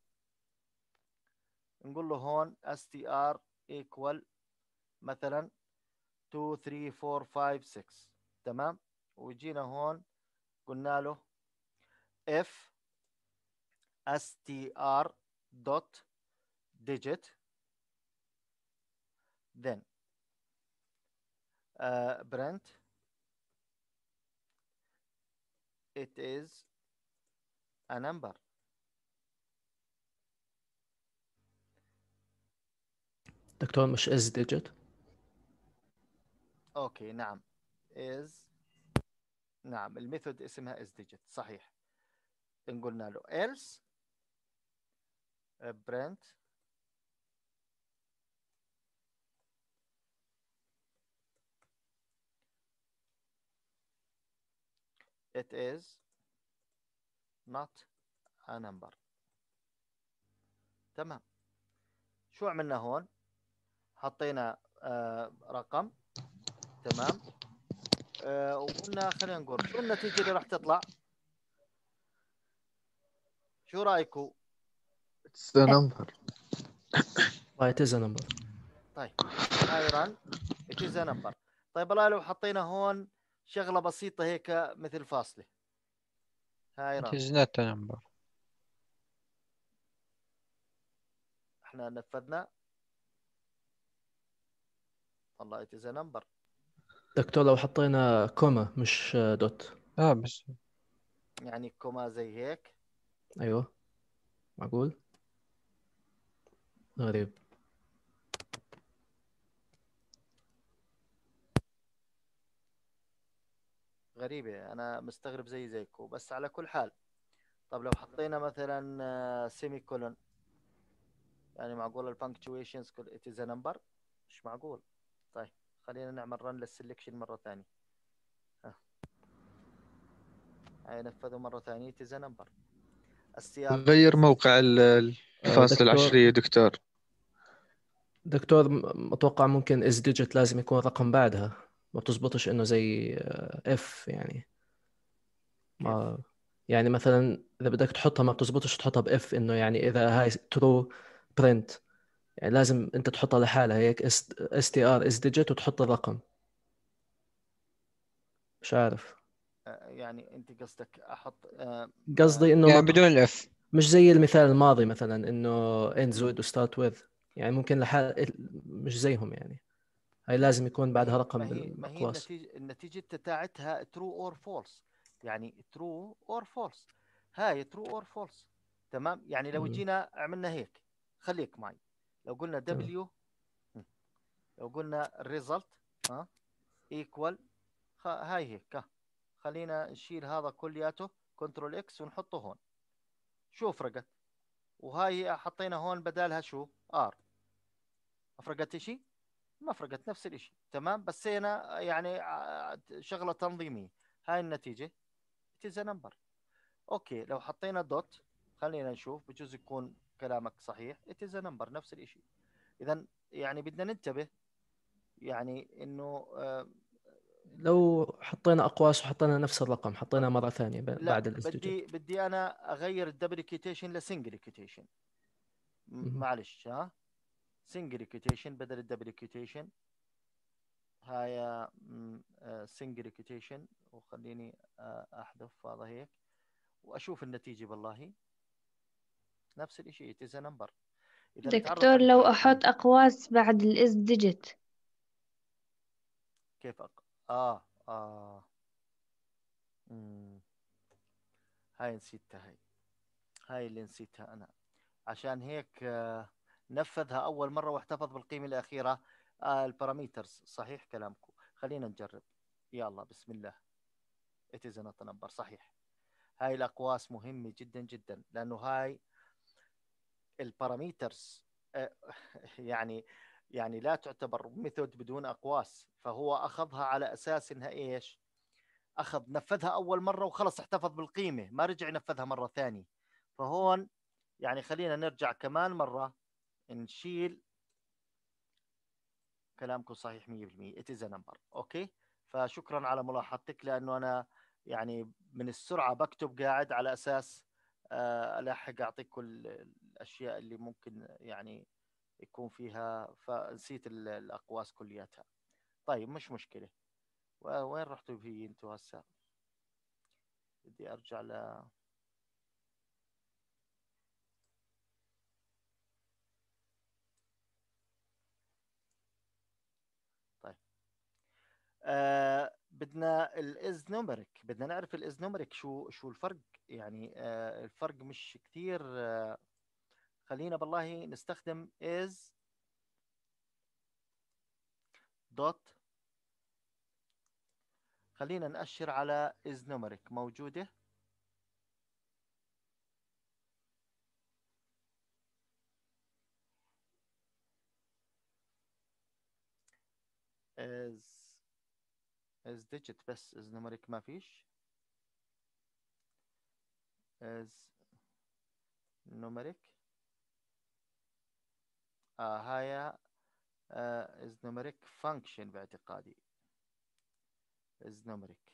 نقول له هون اس تي ار ايكوال مثلا 2 3 4 5 6 تمام وجينا هون قلنا له اف اس تي ار dot digit then uh, print it is a number دكتور مش is digit اوكي نعم is نعم الميثود اسمها is digit صحيح ان قلنا له else برنت آه، it is not a number تمام شو عملنا هون حطينا آه، رقم تمام آه، وقلنا خلينا نقول شو النتيجه اللي راح تطلع شو رايكم It's the number. Why it is a number. طيب ايران it is a number. طيب والله لو حطينا هون شغله بسيطه هيك مثل فاصله. هاي it is not a number. احنا نفذنا والله it is a number. دكتور لو حطينا كوما مش دوت. اه بس يعني كوما زي هيك. ايوه معقول غريب غريبة أنا مستغرب زي زيكو بس على كل حال طب لو حطينا مثلا سيمي آه، كولون يعني معقول البانكتويشنز كل it is a number مش معقول طيب خلينا نعمل رن للسلكشن مرة ثانية ها هاي نفذوا مرة ثانية it is a number السياق غير موقع الفاصل العشرية دكتور دكتور اتوقع ممكن اس ديجيت لازم يكون رقم بعدها ما بتزبطش انه زي اف آه، يعني ما يعني مثلا اذا بدك تحطها ما بتزبطش تحطها باف انه يعني اذا هاي ترو برنت يعني لازم انت تحطها لحالها هيك اس تي ار اس ديجيت وتحط الرقم مش عارف آه، يعني انت قصدك احط آه، قصدي انه يعني بدون الاف مش زي المثال الماضي مثلا انه اند زود وستارت with يعني ممكن لحال مش زيهم يعني هاي لازم يكون بعدها رقم بالاقواس بالمقواس النتيجة, النتيجة تاعتها ترو اور فولس يعني ترو اور فولس هاي ترو اور فولس تمام يعني لو جينا عملنا هيك خليك معي لو قلنا دبليو لو قلنا الريزلت ها ايكوال هاي هيك خلينا نشيل هذا كلياته كنترول اكس ونحطه هون شوف رقت وهاي حطينا هون بدالها شو ار افرقت شيء؟ ما فرقت نفس الشيء تمام بس هنا يعني آه، شغله تنظيميه هاي النتيجه اتز نمبر اوكي لو حطينا دوت خلينا نشوف بجوز يكون كلامك صحيح اتز نمبر نفس الشيء اذا يعني بدنا ننتبه يعني انه آه، لو حطينا اقواس وحطينا نفس الرقم حطينا مره ثانيه بعد لا بدي بدي انا اغير الدبل كيتيشن لسنجل كيتيشن معلش ها سنجل كوتيشن بدل الدبل كوتيشن هاي سنجل كوتيشن آه، وخليني آه، احذف هذا هيك واشوف النتيجه بالله نفس الشيء it is a number دكتور لو احط اقواس بعد الاس ديجيت كيف أق... اه اه مم. هاي نسيتها هاي هاي اللي نسيتها انا عشان هيك آه نفذها اول مره واحتفظ بالقيمه الاخيره آه، الباراميترز صحيح كلامكم خلينا نجرب يلا بسم الله it is not صحيح هاي الاقواس مهمه جدا جدا لانه هاي الباراميترز آه، يعني يعني لا تعتبر ميثود بدون اقواس فهو اخذها على اساس انها ايش اخذ نفذها اول مره وخلص احتفظ بالقيمه ما رجع ينفذها مره ثانيه فهون يعني خلينا نرجع كمان مره نشيل كلامكم صحيح 100% it is a number اوكي فشكرا على ملاحظتك لانه انا يعني من السرعه بكتب قاعد على اساس آه، الحق اعطيك كل الاشياء اللي ممكن يعني يكون فيها فنسيت الاقواس كلياتها طيب مش مشكله وين رحتوا فيه انتوا هسه بدي ارجع ل آه، بدنا الاز نومريك بدنا نعرف الاز نومريك شو شو الفرق يعني آه الفرق مش كثير آه خلينا بالله نستخدم is دوت خلينا نأشر على is numeric موجودة is از ديجيت بس از نمريك ما فيش از نمريك آه هاي از نمريك فانكشن باعتقادي از نمريك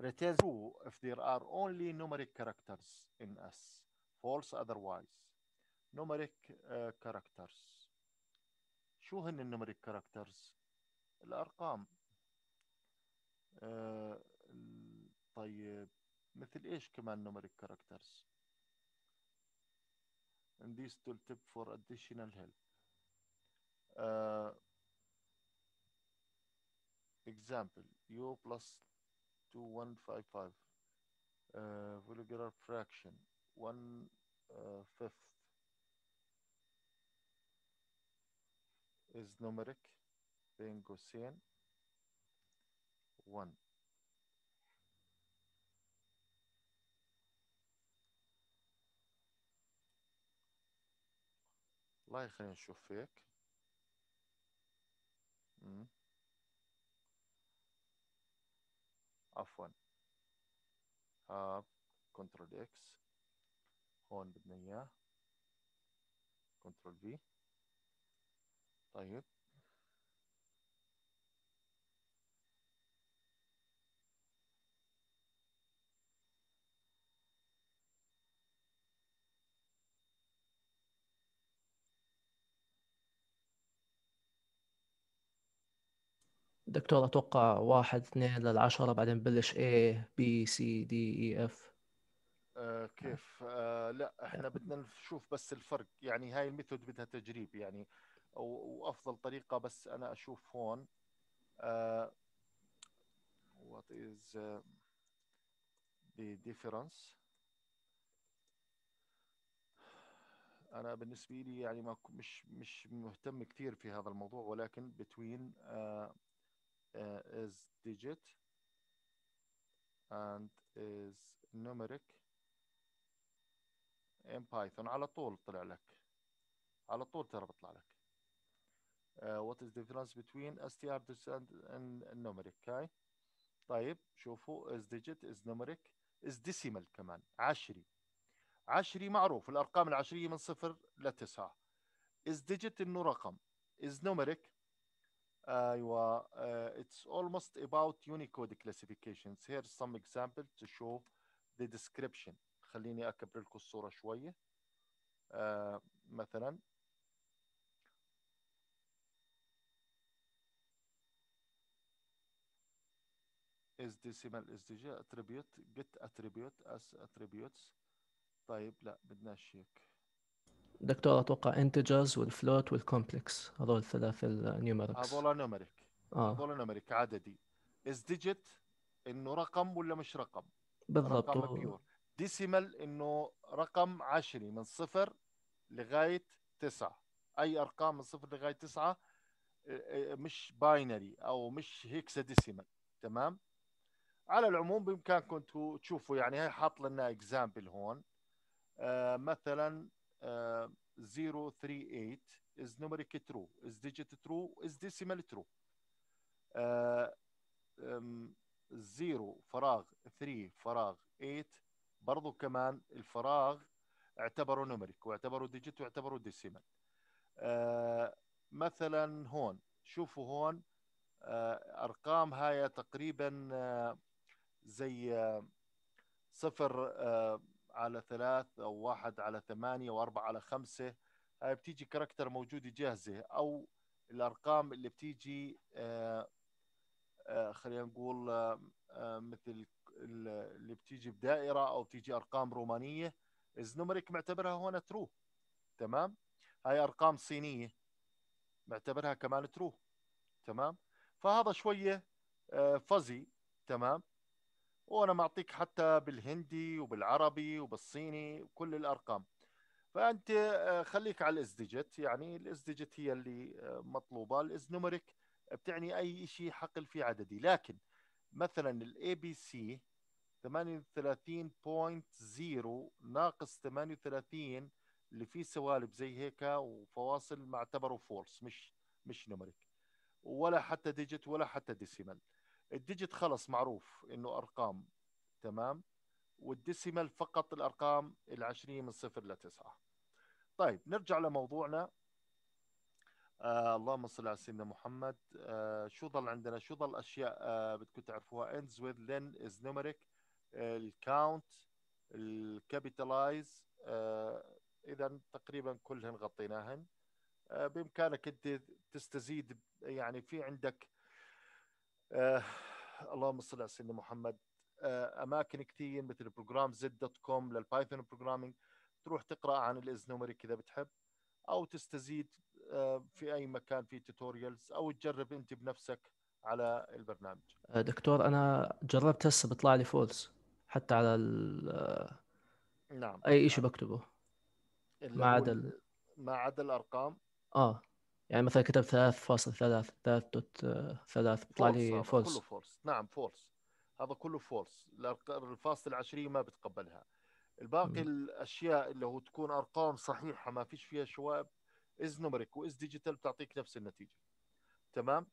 returns true if there are only numeric characters in S false otherwise numeric uh, characters شو هن النمريك characters الارقام طيب مثل ايش كمان numeric characters and these tool tip for additional help example u plus 2155 uh, Vulgar fraction 1 uh, fifth is numeric then cosine one. الله يخلينا نشوف فيك مم. عفوا ها كنترول اكس هون بدنا اياه كنترول في طيب دكتور اتوقع واحد اثنين للعشرة بعدين بلش A B C D E F آه كيف آه لا احنا بدنا نشوف بس الفرق يعني هاي الميثود بدها تجريب يعني وافضل طريقة بس انا اشوف هون وات آه، what is ديفرنس آه، the difference انا بالنسبه لي يعني ما مش مش مهتم كثير في هذا الموضوع ولكن between uh, uh, is digit and is numeric in Python على طول طلع لك على طول ترى بيطلع لك uh, what is the difference between str and, numeric هاي طيب شوفوا is digit is numeric is decimal كمان عشري عشري معروف الارقام العشريه من صفر لتسعه is digit انه رقم is numeric ايوه it's almost about Unicode classifications here's some examples to show the description خليني اكبر لكم الصوره شويه آه مثلا Is decimal is اس attribute get attribute as attributes. طيب لا بدناش هيك دكتور اتوقع انتجرز والفلوت والكومبلكس هذول الثلاث النيومركس هذول نمرك آه. هذول نمرك عددي از ديجيت انه رقم ولا مش رقم بالضبط رقم بيور ديسيمال انه رقم عشري من صفر لغايه تسعه اي ارقام من صفر لغايه تسعه آه، آه، مش باينري او مش هيكسا ديسيمال تمام على العموم بامكانكم تشوفوا يعني هي حاط لنا اكزامبل هون آه مثلا uh, آه، 038 is numeric true, is digit true, is decimal true. Uh, um, 0 فراغ 3 فراغ 8 برضو كمان الفراغ اعتبره نمريك واعتبره ديجيت واعتبره ديسيمال آه مثلا هون شوفوا هون آه ارقام هاي تقريبا آه زي آه، صفر آه، على ثلاث أو واحد على ثمانية وأربعة على خمسة هاي بتيجي كاركتر موجودة جاهزة أو الأرقام اللي بتيجي آه، آه، خلينا نقول آه، مثل اللي بتيجي بدائرة أو بتيجي أرقام رومانية إز نمرك معتبرها هون ترو تمام هاي أرقام صينية معتبرها كمان ترو تمام فهذا شوية فزي تمام وانا معطيك حتى بالهندي وبالعربي وبالصيني وكل الارقام فانت آه، خليك على ديجيت يعني ديجيت هي اللي آه، مطلوبه نمرك بتعني اي شيء حقل في عددي لكن مثلا الاي بي سي 38.0 ناقص 38 اللي فيه سوالب زي هيك وفواصل معتبره فولس مش مش نمرك ولا حتى ديجيت ولا حتى ديسيمال الديجيت خلص معروف انه ارقام تمام والديسيمال فقط الارقام العشريه من صفر لتسعه. طيب نرجع لموضوعنا آه اللهم صل على سيدنا محمد آه شو ضل عندنا شو ضل اشياء آه بدكم تعرفوها ends with then is numeric الكاونت الكابيتالايز اذا تقريبا كلهن غطيناهن آه بامكانك انت تستزيد يعني في عندك آه اللهم صل على سيدنا محمد آه اماكن كثير مثل بروجرام زد دوت كوم للبايثون بروجرامينج تروح تقرا عن الازنومريك اذا بتحب او تستزيد آه، في اي مكان في توتوريالز او تجرب انت بنفسك على البرنامج آه، دكتور انا جربت هسه بيطلع لي فولس حتى على آه، نعم اي شيء نعم. بكتبه ما عدا ما عدا الارقام اه يعني مثلا كتب 3.3 3 دوت 3 لي فولس كله فولس نعم فولس هذا كله فولس الفاصل العشرية ما بتقبلها الباقي م. الاشياء اللي هو تكون ارقام صحيحه ما فيش فيها شوائب از نمرك واز ديجيتال بتعطيك نفس النتيجه تمام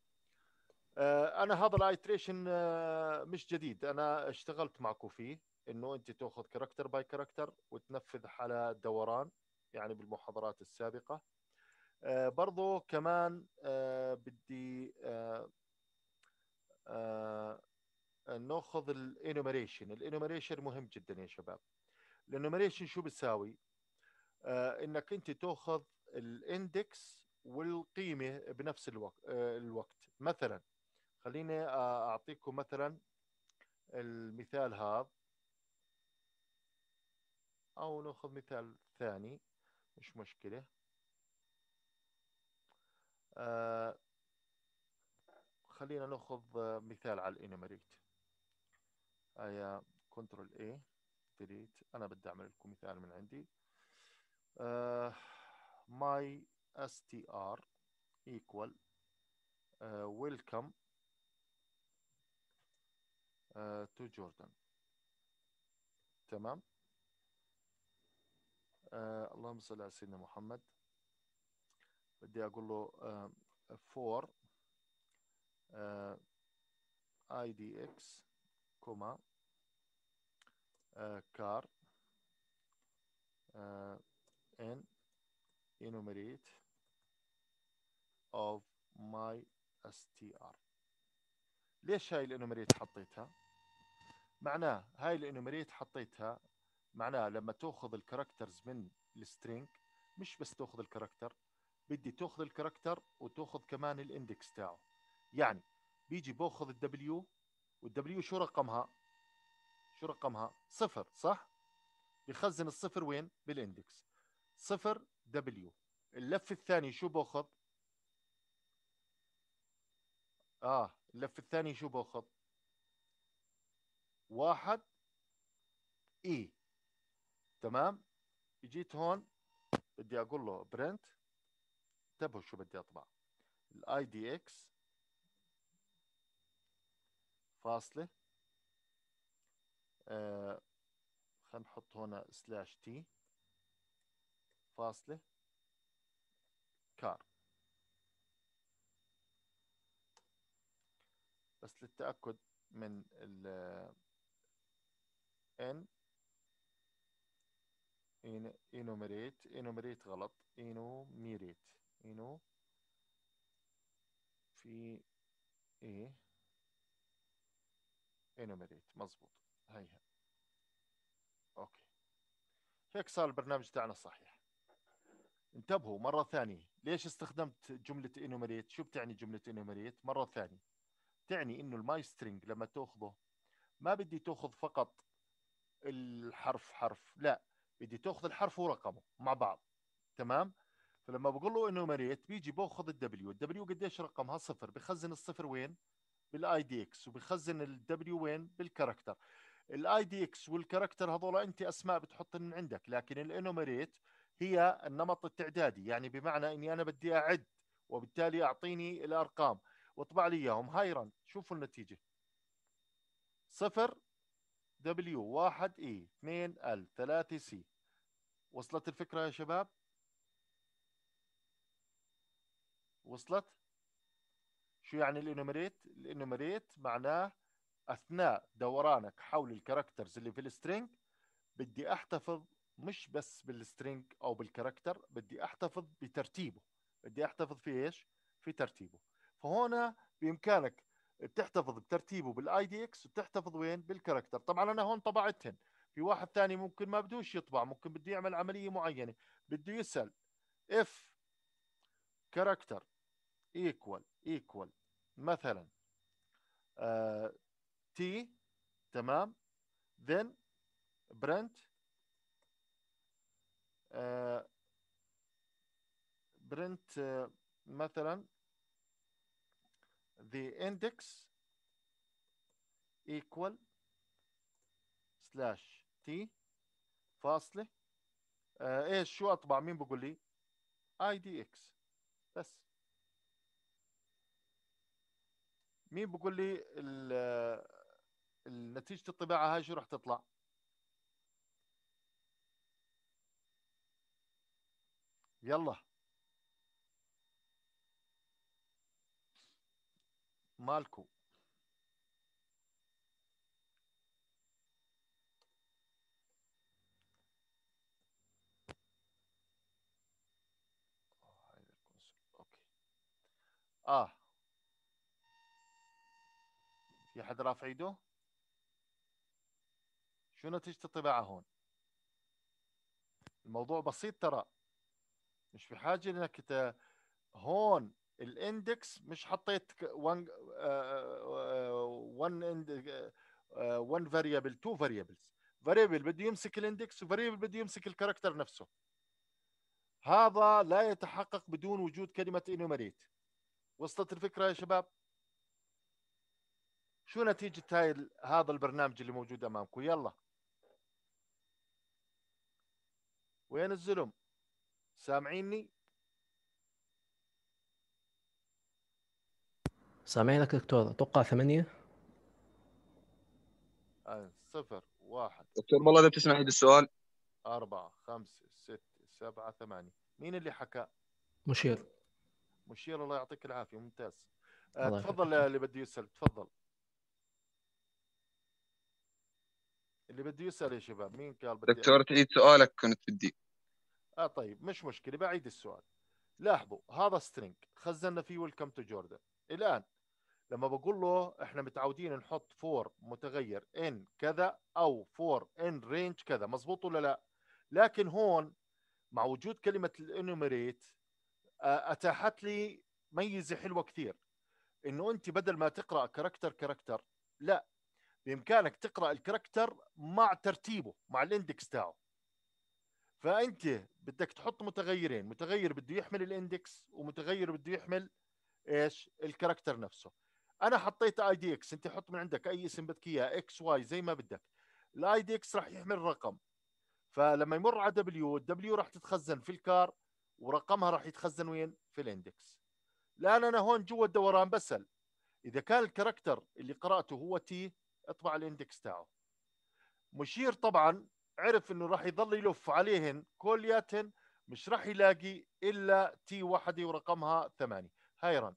آه انا هذا الايتريشن آه مش جديد انا اشتغلت معكم فيه انه انت تاخذ كاركتر باي كاركتر وتنفذ على الدوران يعني بالمحاضرات السابقه آه، برضو كمان آه، بدي آه، ناخذ الانوميريشن الانوميريشن مهم جدا يا شباب الانوميريشن شو بتساوي انك انت تاخذ الاندكس والقيمه بنفس الوقت الوقت مثلا خليني اعطيكم مثلا المثال هذا او ناخذ مثال ثاني مش مشكله آه، خلينا ناخذ آه، مثال على الانيميريت اي آه، كنترول اي ديليت انا بدي اعمل لكم مثال من عندي ماي اس تي ار ايكوال ويلكم تو جوردن تمام uh, اللهم صل على سيدنا محمد بدي اقول له فور اي دي اكس كوما آه، كار ان آه، enumerate of my str ليش هاي الانوميريت حطيتها معناه هاي الانوميريت حطيتها معناه لما تاخذ الكاركترز من السترينج مش بس تاخذ الكاركتر بدي تاخذ الكاركتر وتاخذ كمان الاندكس تاعه يعني بيجي باخذ الدبليو والدبليو شو رقمها شو رقمها صفر صح بخزن الصفر وين بالاندكس صفر دبليو اللف الثاني شو باخذ اه اللف الثاني شو باخذ واحد اي e. تمام اجيت هون بدي اقول له برنت انتبهوا شو بدي اطبع الاي دي اكس فاصله آه خلينا نحط هنا سلاش تي فاصله كار بس للتاكد من ال ان enumerate enumerate غلط انوميريت you know في ايه enumerate مزبوط هيها اوكي هيك صار البرنامج تاعنا صحيح انتبهوا مرة ثانية ليش استخدمت جملة enumerate شو بتعني جملة enumerate مرة ثانية تعني انه الماي سترينج لما تاخذه ما بدي تاخذ فقط الحرف حرف لا بدي تاخذ الحرف ورقمه مع بعض تمام فلما بقول له انه مريت بيجي باخذ الدبليو الدبليو قديش رقمها صفر بخزن الصفر وين بالاي دي اكس وبخزن الدبليو وين بالكاركتر الاي دي اكس والكاركتر هذول انت اسماء بتحط من عندك لكن الانوميريت هي النمط التعدادي يعني بمعنى اني انا بدي اعد وبالتالي اعطيني الارقام واطبع لي اياهم رن شوفوا النتيجه صفر دبليو واحد اي e، اثنين ال ثلاثة سي وصلت الفكره يا شباب وصلت شو يعني الانوميريت الانوميريت معناه اثناء دورانك حول الكاركترز اللي في السترينج بدي احتفظ مش بس بالسترينج او بالكاركتر بدي احتفظ بترتيبه بدي احتفظ في ايش في ترتيبه فهنا بامكانك بتحتفظ بترتيبه بالاي دي اكس وبتحتفظ وين بالكاركتر طبعا انا هون طبعتهن في واحد ثاني ممكن ما بدوش يطبع ممكن بده يعمل عمليه معينه بده يسال اف كاركتر ايكوال equal مثلا تي آه، uh, تمام then print uh, آه، print uh, آه، مثلا the index equal slash t فاصلة آه ايش شو اطبع مين بقول لي اي بس مين بيقول لي نتيجه الطباعه هاي شو راح تطلع يلا مالكو اه في حد رافع ايده شو نتيجة الطباعة هون الموضوع بسيط ترى مش بحاجة انك هون الاندكس مش حطيت 1 1 1 فاريبل 2 فاريبلز فاريبل بده يمسك الاندكس وفاريبل بده يمسك الكاركتر نفسه هذا لا يتحقق بدون وجود كلمه انوميريت وصلت الفكره يا شباب شو نتيجه هاي هذا البرنامج اللي موجود امامكم يلا وين الزلم سامعيني سامعينك دكتور اتوقع ثمانية آه، صفر واحد دكتور والله اذا بتسمح لي بالسؤال أربعة خمسة ستة سبعة ثمانية مين اللي حكى؟ مشير مشير الله يعطيك العافية ممتاز آه، تفضل اللي بده يسأل تفضل اللي بده يسال يا شباب مين قال بدي دكتور تعيد سؤالك كنت بدي اه طيب مش مشكله بعيد السؤال لاحظوا هذا سترينج خزنا فيه ويلكم تو جوردن الان لما بقول له احنا متعودين نحط فور متغير ان كذا او فور ان رينج كذا مزبوط ولا لا لكن هون مع وجود كلمه الانوميريت آه، اتاحت لي ميزه حلوه كثير انه انت بدل ما تقرا كاركتر كاركتر لا بامكانك تقرا الكاركتر مع ترتيبه مع الاندكس تاعه فانت بدك تحط متغيرين متغير بده يحمل الاندكس ومتغير بده يحمل ايش الكاركتر نفسه انا حطيت اي دي اكس انت حط من عندك اي اسم بدك اياه اكس واي زي ما بدك الاي دي اكس راح يحمل رقم فلما يمر على دبليو الدبليو راح تتخزن في الكار ورقمها راح يتخزن وين في الاندكس الان انا هون جوا الدوران بسال اذا كان الكاركتر اللي قراته هو تي اطبع الاندكس تاعه مشير طبعا عرف انه راح يضل يلف عليهن كلياتهن مش راح يلاقي الا تي واحده ورقمها 8 هاي رن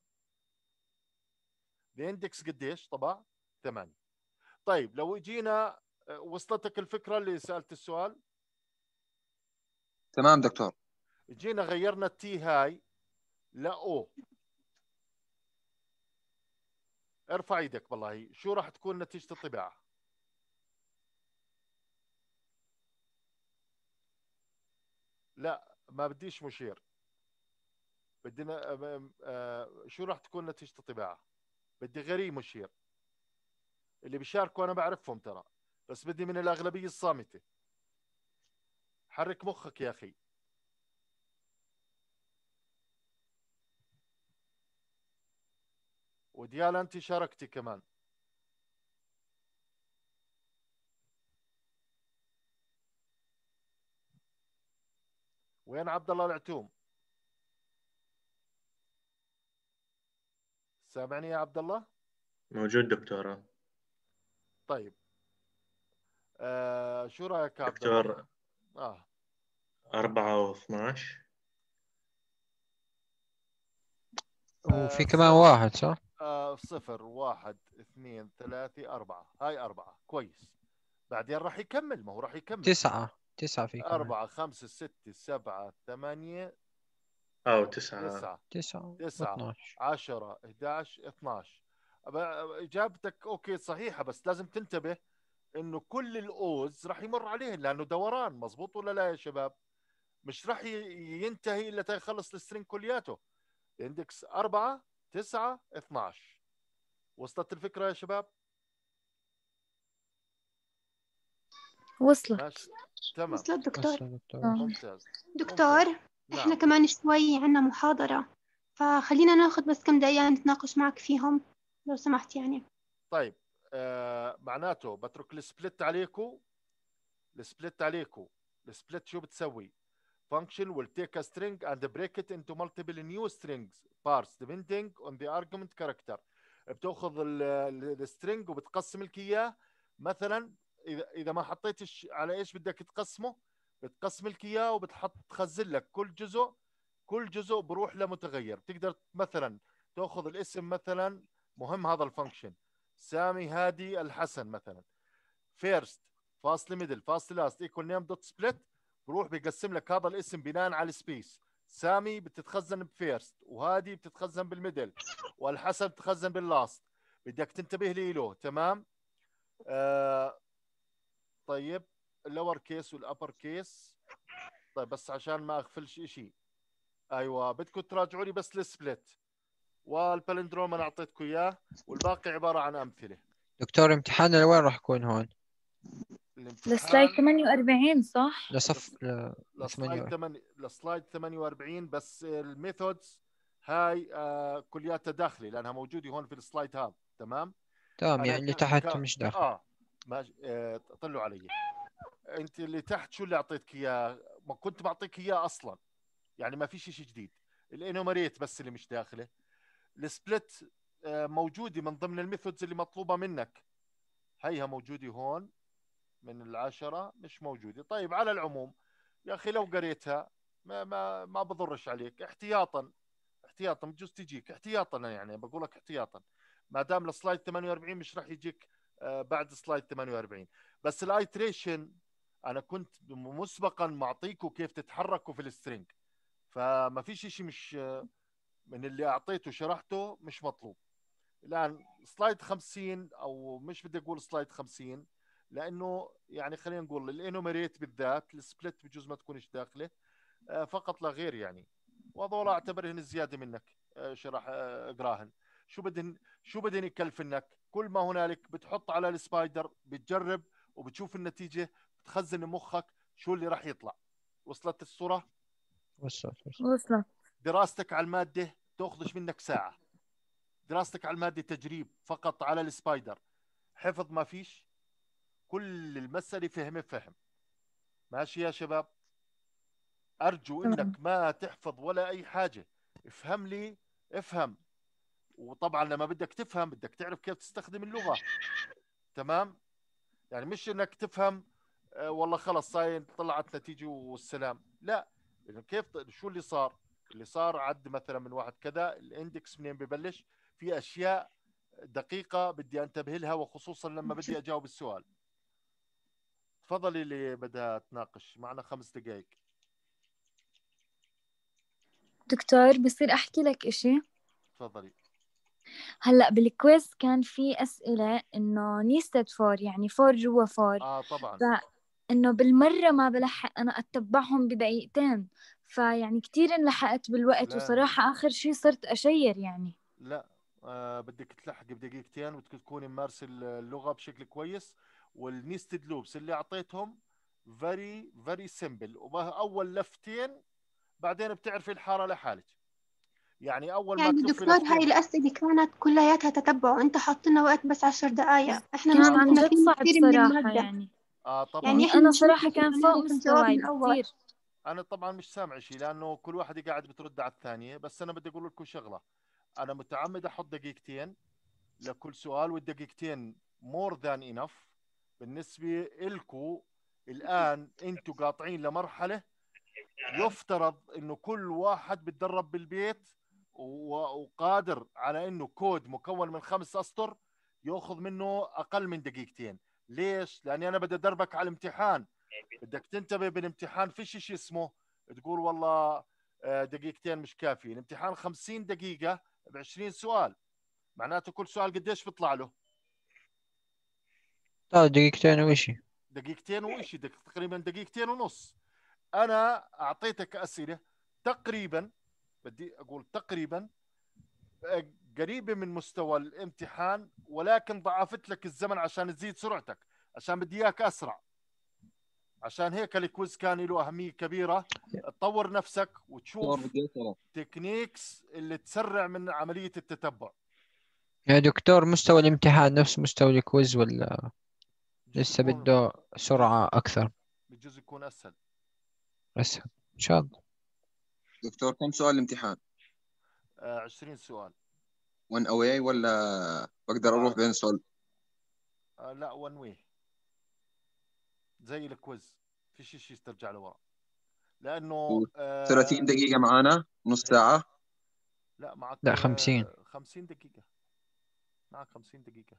الاندكس قديش طبع 8 طيب لو جينا آه، وصلتك الفكره اللي سالت السؤال تمام دكتور جينا غيرنا التي هاي لا او ارفع ايدك والله شو راح تكون نتيجه الطباعه لا ما بديش مشير بدنا آه، شو راح تكون نتيجه الطباعه بدي غريب مشير اللي بيشاركوا انا بعرفهم ترى بس بدي من الاغلبيه الصامته حرك مخك يا اخي وديالا انت شاركتي كمان وين عبد الله العتوم سامعني يا عبد الله موجود دكتوره طيب آه شو رايك عبد الله؟ دكتور اه 4 و12 وفي كمان واحد صح؟ آه، صفر واحد اثنين ثلاثة أربعة هاي أربعة كويس بعدين راح يكمل ما هو راح يكمل تسعة تسعة في كمان. أربعة خمسة ستة سبعة ثمانية أو تسعة تسعة تسعة تسعة عشرة إحداش 12 إجابتك أوكي صحيحة بس لازم تنتبه إنه كل الأوز راح يمر عليه لأنه دوران مزبوط ولا لا يا شباب مش راح ينتهي إلا تخلص السترينج كلياته عندك أربعة 9 12 وصلت الفكره يا شباب؟ وصلت ماشي. تمام وصلت دكتور آه. ممتاز دكتور ممتاز. احنا نعم. كمان شوي عندنا محاضره فخلينا ناخذ بس كم دقيقه نتناقش معك فيهم لو سمحت يعني طيب آه معناته بترك السبلت عليكم السبلت عليكم السبلت شو بتسوي function will take a string and break it into multiple new strings parts depending on the argument character بتاخذ السترنج وبتقسم لك اياه مثلا اذا اذا ما حطيتش على ايش بدك تقسمه بتقسم لك اياه وبتحط تخزن لك كل جزء كل جزء بروح لمتغير بتقدر مثلا تاخذ الاسم مثلا مهم هذا الفانكشن سامي هادي الحسن مثلا فيرست فاصل ميدل فاصل لاست ايكوال نيم دوت سبليت بروح بيقسم لك هذا الاسم بناء على السبيس سامي بتتخزن بفيرست وهادي بتتخزن بالميدل والحسن بتتخزن باللاست بدك تنتبه لي له تمام آه طيب اللور كيس والابر كيس طيب بس عشان ما اغفلش شيء ايوه بدكم تراجعوا لي بس السبلت والبالندروم انا اعطيتكم اياه والباقي عباره عن امثله دكتور امتحاننا وين راح يكون هون لسلايد 48 صح؟ لصف ل... لسلايد 8 لسلايد 48 بس الميثودز هاي آه كلياتها داخلي لانها موجوده هون في السلايد هذا تمام؟ تمام يعني اللي تحت كان... مش داخل اه ماشي آه طلعوا علي انت اللي تحت شو اللي اعطيتك اياه؟ ما كنت بعطيك اياه اصلا يعني ما في شيء جديد الانومريت بس اللي مش داخله السبلت آه، موجوده من ضمن الميثودز اللي مطلوبه منك هيها موجوده هون من العشرة مش موجودة طيب على العموم يا أخي لو قريتها ما ما ما بضرش عليك احتياطا احتياطا بجوز تجيك احتياطا يعني بقول لك احتياطا ما دام السلايد 48 مش راح يجيك آه، بعد سلايد 48 بس الايتريشن انا كنت مسبقا معطيكم كيف تتحركوا في السترينج فما فيش شيء مش آه، من اللي اعطيته شرحته مش مطلوب الان سلايد 50 او مش بدي اقول سلايد 50 لانه يعني خلينا نقول الانوميريت بالذات السبلت بجوز ما تكونش داخله آه، فقط لا غير يعني وهذول اعتبرهن زياده منك آه، شرح آه، اقراهن شو بدهن شو بدهن يكلفنك كل ما هنالك بتحط على السبايدر بتجرب وبتشوف النتيجه بتخزن مخك شو اللي راح يطلع وصلت الصوره وصلت وصلت دراستك على الماده تاخذش منك ساعه دراستك على الماده تجريب فقط على السبايدر حفظ ما فيش كل المسألة فهم فهم ماشي يا شباب أرجو أنك ما تحفظ ولا أي حاجة افهم لي افهم وطبعا لما بدك تفهم بدك تعرف كيف تستخدم اللغة تمام يعني مش أنك تفهم آه، والله خلص صاين طلعت نتيجة والسلام لا يعني كيف شو اللي صار اللي صار عد مثلا من واحد كذا الاندكس منين ببلش في أشياء دقيقة بدي أنتبه لها وخصوصا لما بدي أجاوب السؤال تفضلي اللي بدها تناقش معنا خمس دقائق دكتور بصير احكي لك اشي تفضلي هلا بالكويز كان في اسئله انه نيستد فور يعني فور جوا فور اه طبعا فانه بالمره ما بلحق انا اتبعهم بدقيقتين فيعني كثير انلحقت بالوقت لا. وصراحه اخر شيء صرت اشير يعني لا آه بدك تلحقي بدقيقتين وتكوني ممارسه اللغه بشكل كويس والنيستد لوبس اللي اعطيتهم فيري فيري سمبل اول لفتين بعدين بتعرفي الحاره لحالك يعني اول يعني ما دكتور هاي الاسئله كانت كلياتها تتبع وانت لنا وقت بس عشر دقائق احنا ما عندنا جد صعب صراحه يعني اه طبعا يعني انا صراحه كان فوق مستواي كثير انا طبعا مش سامع شيء لانه كل واحده قاعد بترد على الثانيه بس انا بدي اقول لكم شغله انا متعمد احط دقيقتين لكل سؤال والدقيقتين مور ذان انف بالنسبه لكم الان انتم قاطعين لمرحله يفترض انه كل واحد بتدرب بالبيت وقادر على انه كود مكون من خمس اسطر ياخذ منه اقل من دقيقتين ليش لاني انا بدي ادربك على الامتحان بدك تنتبه بالامتحان فيش شيء اسمه تقول والله آه، دقيقتين مش كافي الامتحان 50 دقيقه ب 20 سؤال معناته كل سؤال قديش بيطلع له اه دقيقتين وشي دقيقتين وشي دق... تقريبا دقيقتين ونص انا اعطيتك اسئله تقريبا بدي اقول تقريبا قريبه من مستوى الامتحان ولكن ضعفت لك الزمن عشان تزيد سرعتك عشان بدي اياك اسرع عشان هيك الكويز كان له اهميه كبيره تطور نفسك وتشوف تكنيكس اللي تسرع من عمليه التتبع يا دكتور مستوى الامتحان نفس مستوى الكويز ولا لسه بده سرعة أكثر بجوز يكون أسهل أسهل إن شاء الله دكتور كم سؤال الامتحان؟ آه 20 سؤال ون أواي ولا بقدر أروح آه. بين سؤال؟ آه لا ون واي زي الكويز في شيء شيء ترجع لورا لأنه آه 30 دقيقة معانا نص إيه. ساعة لا معك لا 50 50 آه، دقيقة معك 50 دقيقة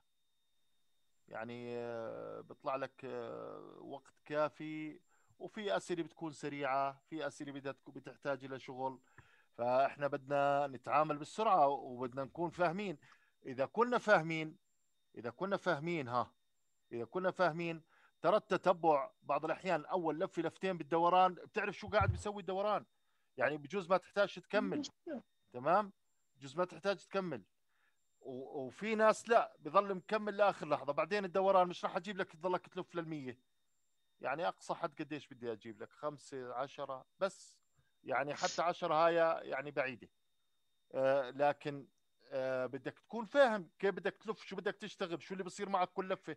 يعني آه، بيطلع لك آه، وقت كافي وفي اسئله بتكون سريعه في اسئله بدها بتحتاج الى شغل فاحنا بدنا نتعامل بالسرعه وبدنا نكون فاهمين اذا كنا فاهمين اذا كنا فاهمين ها اذا كنا فاهمين ترى التتبع بعض الاحيان اول لفه لفتين بالدوران بتعرف شو قاعد بيسوي الدوران يعني بجوز ما تحتاج تكمل تمام بجوز ما تحتاج تكمل وفي ناس لا بظل مكمل لاخر لحظه بعدين الدوران مش راح اجيب لك تظلك تلف للمية يعني اقصى حد قديش بدي اجيب لك خمسة عشرة بس يعني حتى عشرة هاي يعني بعيدة آه لكن آه بدك تكون فاهم كيف بدك تلف شو بدك تشتغل شو اللي بصير معك كل لفة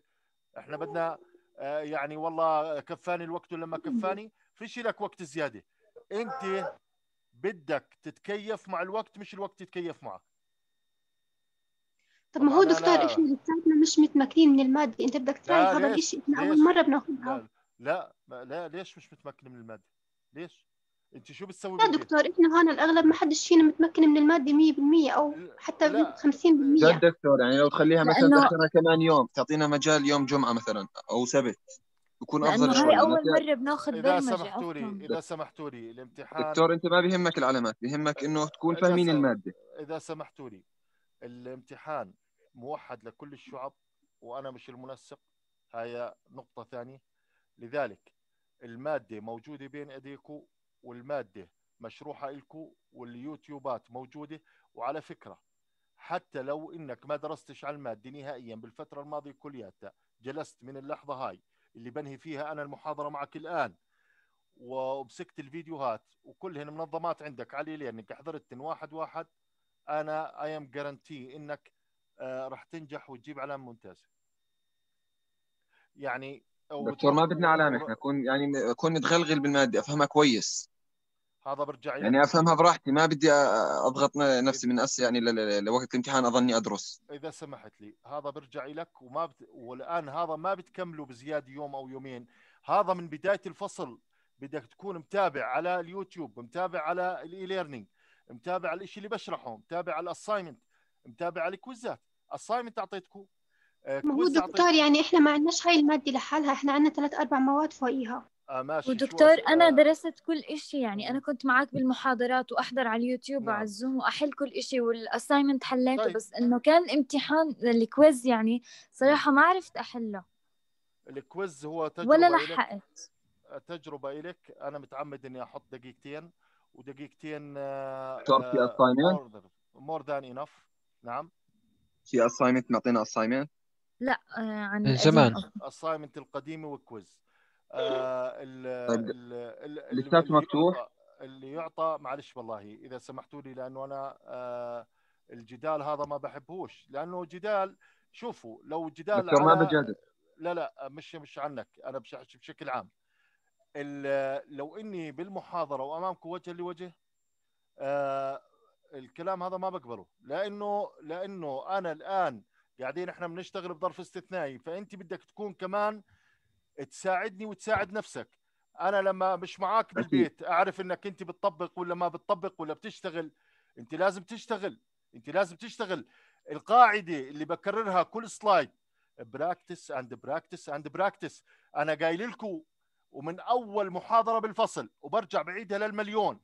احنا بدنا آه يعني والله كفاني الوقت لما كفاني فيش لك وقت زيادة انت بدك تتكيف مع الوقت مش الوقت يتكيف معك طب ما هو دكتور أنا... احنا لساتنا مش متمكنين من الماده انت بدك تراعي هذا الشيء احنا اول مره بناخذها لا لا, لا ليش مش متمكن من الماده؟ ليش؟ انت شو بتسوي لا دكتور احنا هون الاغلب ما حدش فينا متمكن من الماده 100% او حتى 50% لا دكتور يعني لو تخليها مثلا لأنه... تاخرها كمان يوم تعطينا مجال يوم جمعه مثلا او سبت يكون افضل شوي لانه اول مره بناخذ اذا سمحتوا لي اذا سمحتوا لي الامتحان دكتور انت ما بيهمك العلامات بيهمك انه تكون فاهمين الماده اذا سمحتوا لي الامتحان موحد لكل الشعب وانا مش المنسق هاي نقطه ثانيه لذلك الماده موجوده بين ايديكم والماده مشروحه لكم واليوتيوبات موجوده وعلى فكره حتى لو انك ما درستش على الماده نهائيا بالفتره الماضيه كلياتها جلست من اللحظه هاي اللي بنهي فيها انا المحاضره معك الان ومسكت الفيديوهات وكلهن منظمات عندك علي لانك حضرتن واحد واحد انا اي ام جارنتي انك آه، راح تنجح وتجيب علامه ممتازه يعني دكتور ما بدنا علامه احنا كون يعني كون متغلغل بالماده افهمها كويس هذا برجع يعني, يعني افهمها براحتي ما بدي آه، آه، اضغط نفسي من اس يعني لوقت الامتحان اظني ادرس اذا سمحت لي هذا برجع لك وما بت... والان هذا ما بتكمله بزياده يوم او يومين هذا من بدايه الفصل بدك تكون متابع على اليوتيوب متابع على الاي ليرنينج e متابع الشيء اللي بشرحه متابع الاساينمنت متابع الكويزات اساينمنت اعطيتكم ما هو دكتور يعني احنا ما عندناش هاي الماده لحالها احنا عندنا ثلاث اربع مواد فوقيها آه ماشي ودكتور انا درست كل شيء يعني انا كنت معك بالمحاضرات واحضر على اليوتيوب وعلى نعم. الزوم واحل كل شيء والاساينمنت حليته طيب. بس انه كان الامتحان الكويز يعني صراحه ما عرفت احله الكويز هو تجربه ولا لحقت تجربه إلك انا متعمد اني احط دقيقتين ودقيقتين صار آه، في اساينمنت مور ذان انف نعم في اساينمنت معطينا اساينمنت لا آه، عن زمان اساينمنت القديمه والكويز آه، الكتاب طيب. مفتوح اللي يعطى معلش والله اذا سمحتوا لي لانه انا الجدال هذا ما بحبهوش لانه جدال شوفوا لو جدال ما بجادل لا لا مش مش عنك انا بشكل عام لو اني بالمحاضره وامامكم وجها لوجه آه الكلام هذا ما بقبله لانه لانه انا الان قاعدين احنا بنشتغل بظرف استثنائي فانت بدك تكون كمان تساعدني وتساعد نفسك انا لما مش معاك بالبيت اعرف انك انت بتطبق ولا ما بتطبق ولا بتشتغل انت لازم تشتغل انت لازم تشتغل القاعده اللي بكررها كل سلايد براكتس اند براكتس اند براكتس انا قايل لكم ومن اول محاضره بالفصل وبرجع بعيدها للمليون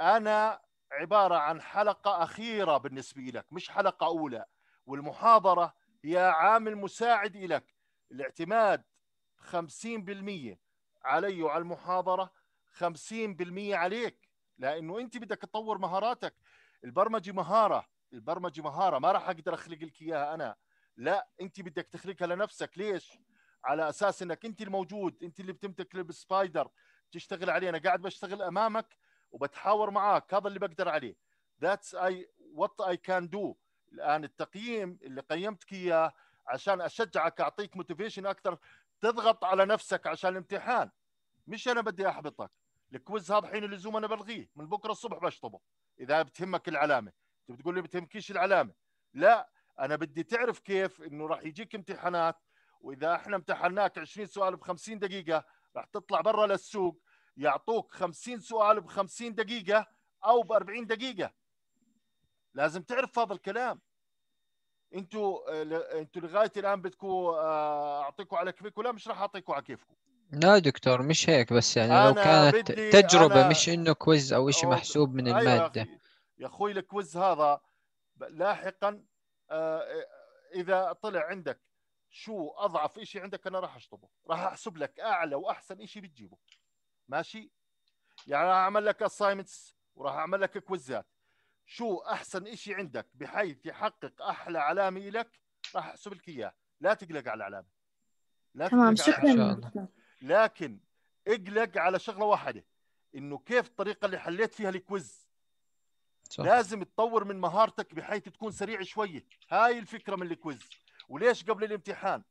انا عباره عن حلقه اخيره بالنسبه لك مش حلقه اولى والمحاضره هي عامل مساعد لك الاعتماد 50% علي وعلى المحاضره 50% عليك لانه انت بدك تطور مهاراتك البرمجه مهاره البرمجه مهاره ما راح اقدر اخلق لك اياها انا لا انت بدك تخلقها لنفسك ليش على اساس انك انت الموجود انت اللي بتمتلك سبايدر تشتغل عليه انا قاعد بشتغل امامك وبتحاور معاك هذا اللي بقدر عليه ذاتس اي وات اي كان دو الان التقييم اللي قيمتك اياه عشان اشجعك اعطيك موتيفيشن اكثر تضغط على نفسك عشان الامتحان مش انا بدي احبطك الكويز هذا حين اللزوم انا بلغيه من بكره الصبح بشطبه اذا بتهمك العلامه انت بتقول لي بتهمكيش العلامه لا انا بدي تعرف كيف انه راح يجيك امتحانات واذا احنا امتحناك 20 سؤال ب 50 دقيقه رح تطلع برا للسوق يعطوك 50 سؤال ب 50 دقيقه او ب 40 دقيقه لازم تعرف هذا الكلام انتوا انتوا لغايه الان بدكم آه، اعطيكم على كيفكم لا مش راح اعطيكم على كيفكم لا دكتور مش هيك بس يعني لو كانت تجربه أنا... مش انه كويز او شيء محسوب من أيوة الماده يا اخوي الكويز هذا لاحقا آه، اذا طلع عندك شو اضعف شيء عندك انا راح اشطبه راح احسب لك اعلى واحسن شيء بتجيبه ماشي يعني راح اعمل لك اساينمنتس وراح اعمل لك كويزات شو احسن شيء عندك بحيث يحقق احلى علامه لك راح احسب لك اياه لا تقلق على العلامه لا تمام شكرا لكن اقلق على شغله واحده انه كيف الطريقه اللي حليت فيها الكويز صح. لازم تطور من مهارتك بحيث تكون سريع شويه هاي الفكره من الكويز وليش قبل الامتحان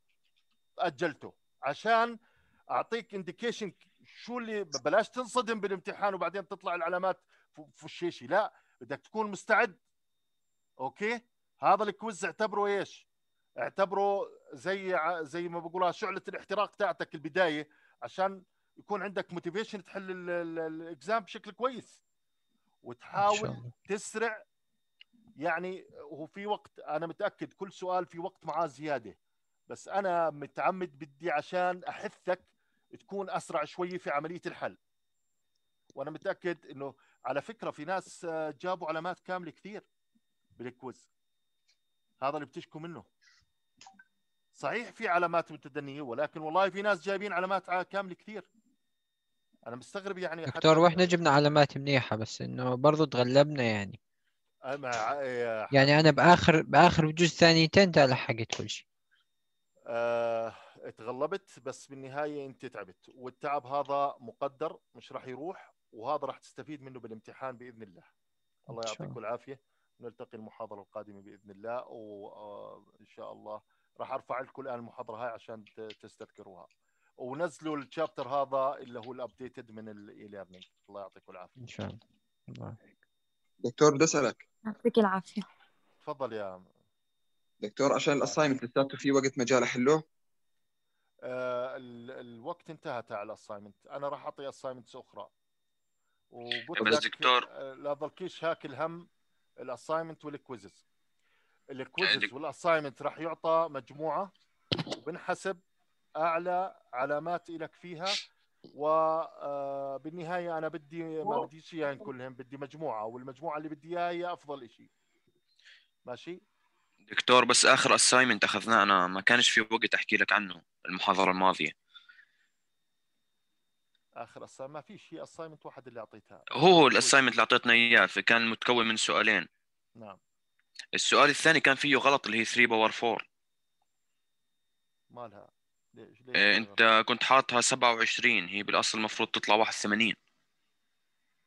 اجلته عشان اعطيك انديكيشن شو اللي بلاش تنصدم بالامتحان وبعدين تطلع العلامات الشيشي لا بدك تكون مستعد اوكي هذا الكويز اعتبره ايش اعتبره زي زي ما بقولها شعله الاحتراق تاعتك البدايه عشان يكون عندك موتيفيشن تحل الاكزام بشكل كويس وتحاول تسرع يعني هو في وقت انا متاكد كل سؤال في وقت معاه زياده بس انا متعمد بدي عشان احثك تكون اسرع شوي في عمليه الحل وانا متاكد انه على فكره في ناس آه، جابوا علامات كامله كثير بالكويز هذا اللي بتشكو منه صحيح في علامات متدنيه ولكن والله في ناس جايبين علامات كامله كثير انا مستغرب يعني دكتور واحنا جبنا علامات منيحه بس انه برضه تغلبنا يعني يعني انا باخر باخر بجوز ثانيتين لحقت كل شيء أه تغلبت بس بالنهايه انت تعبت والتعب هذا مقدر مش راح يروح وهذا راح تستفيد منه بالامتحان باذن الله الله يعطيكم العافيه نلتقي المحاضره القادمه باذن الله وان آه، شاء الله راح ارفع لكم الان المحاضره هاي عشان تستذكروها ونزلوا الشابتر هذا اللي هو الابديتد من الاي ليرنينج الله يعطيكم العافيه ان شاء الله دكتور بدي اسالك يعطيك العافية تفضل يا دكتور عشان الاسايمنت لساته في وقت مجال احله آه، الوقت انتهى تاع الاسايمنت انا راح اعطي اسايمنت اخرى وقلت بس دكتور آه، لا تظلكيش هاك الهم الاسايمنت والكويزز الكويزز والاسايمنت راح يعطى مجموعه وبنحسب اعلى علامات لك فيها وبالنهايه آه، انا بدي ما بدي اياهم يعني كلهم بدي مجموعه والمجموعه اللي بدي اياها هي افضل شيء ماشي دكتور بس اخر اسايمنت اخذناه انا ما كانش في وقت احكي لك عنه المحاضره الماضيه اخر اسايمنت ما في شيء اسايمنت واحد اللي اعطيتها هو هو الاسايمنت اللي اعطيتنا اياه كان متكون من سؤالين نعم السؤال الثاني كان فيه غلط اللي هي 3 باور 4 مالها ليش ليش آه، انت كنت حاطها 27 هي بالاصل المفروض تطلع 81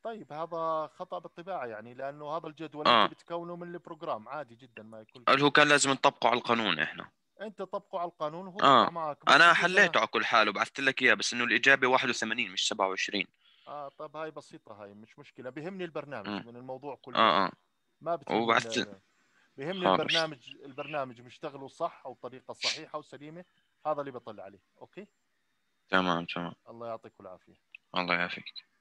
طيب هذا خطا بالطباعه يعني لانه هذا الجدول آه. انت بتكونه من البروجرام عادي جدا ما يكون قال هو كان لازم نطبقه على القانون احنا انت طبقه على القانون وهو آه. معك انا حليته على كل حال وبعثت لك اياه بس انه الاجابه 81 مش 27 اه طيب هاي بسيطه هاي مش مشكله بيهمني البرنامج آه. من الموضوع كله اه اه ما وبعثت بيهمني البرنامج البرنامج مشتغله صح او بطريقه صحيحه وسليمه هذا اللي بطلع عليه اوكي تمام تمام الله يعطيك العافيه الله يعافيك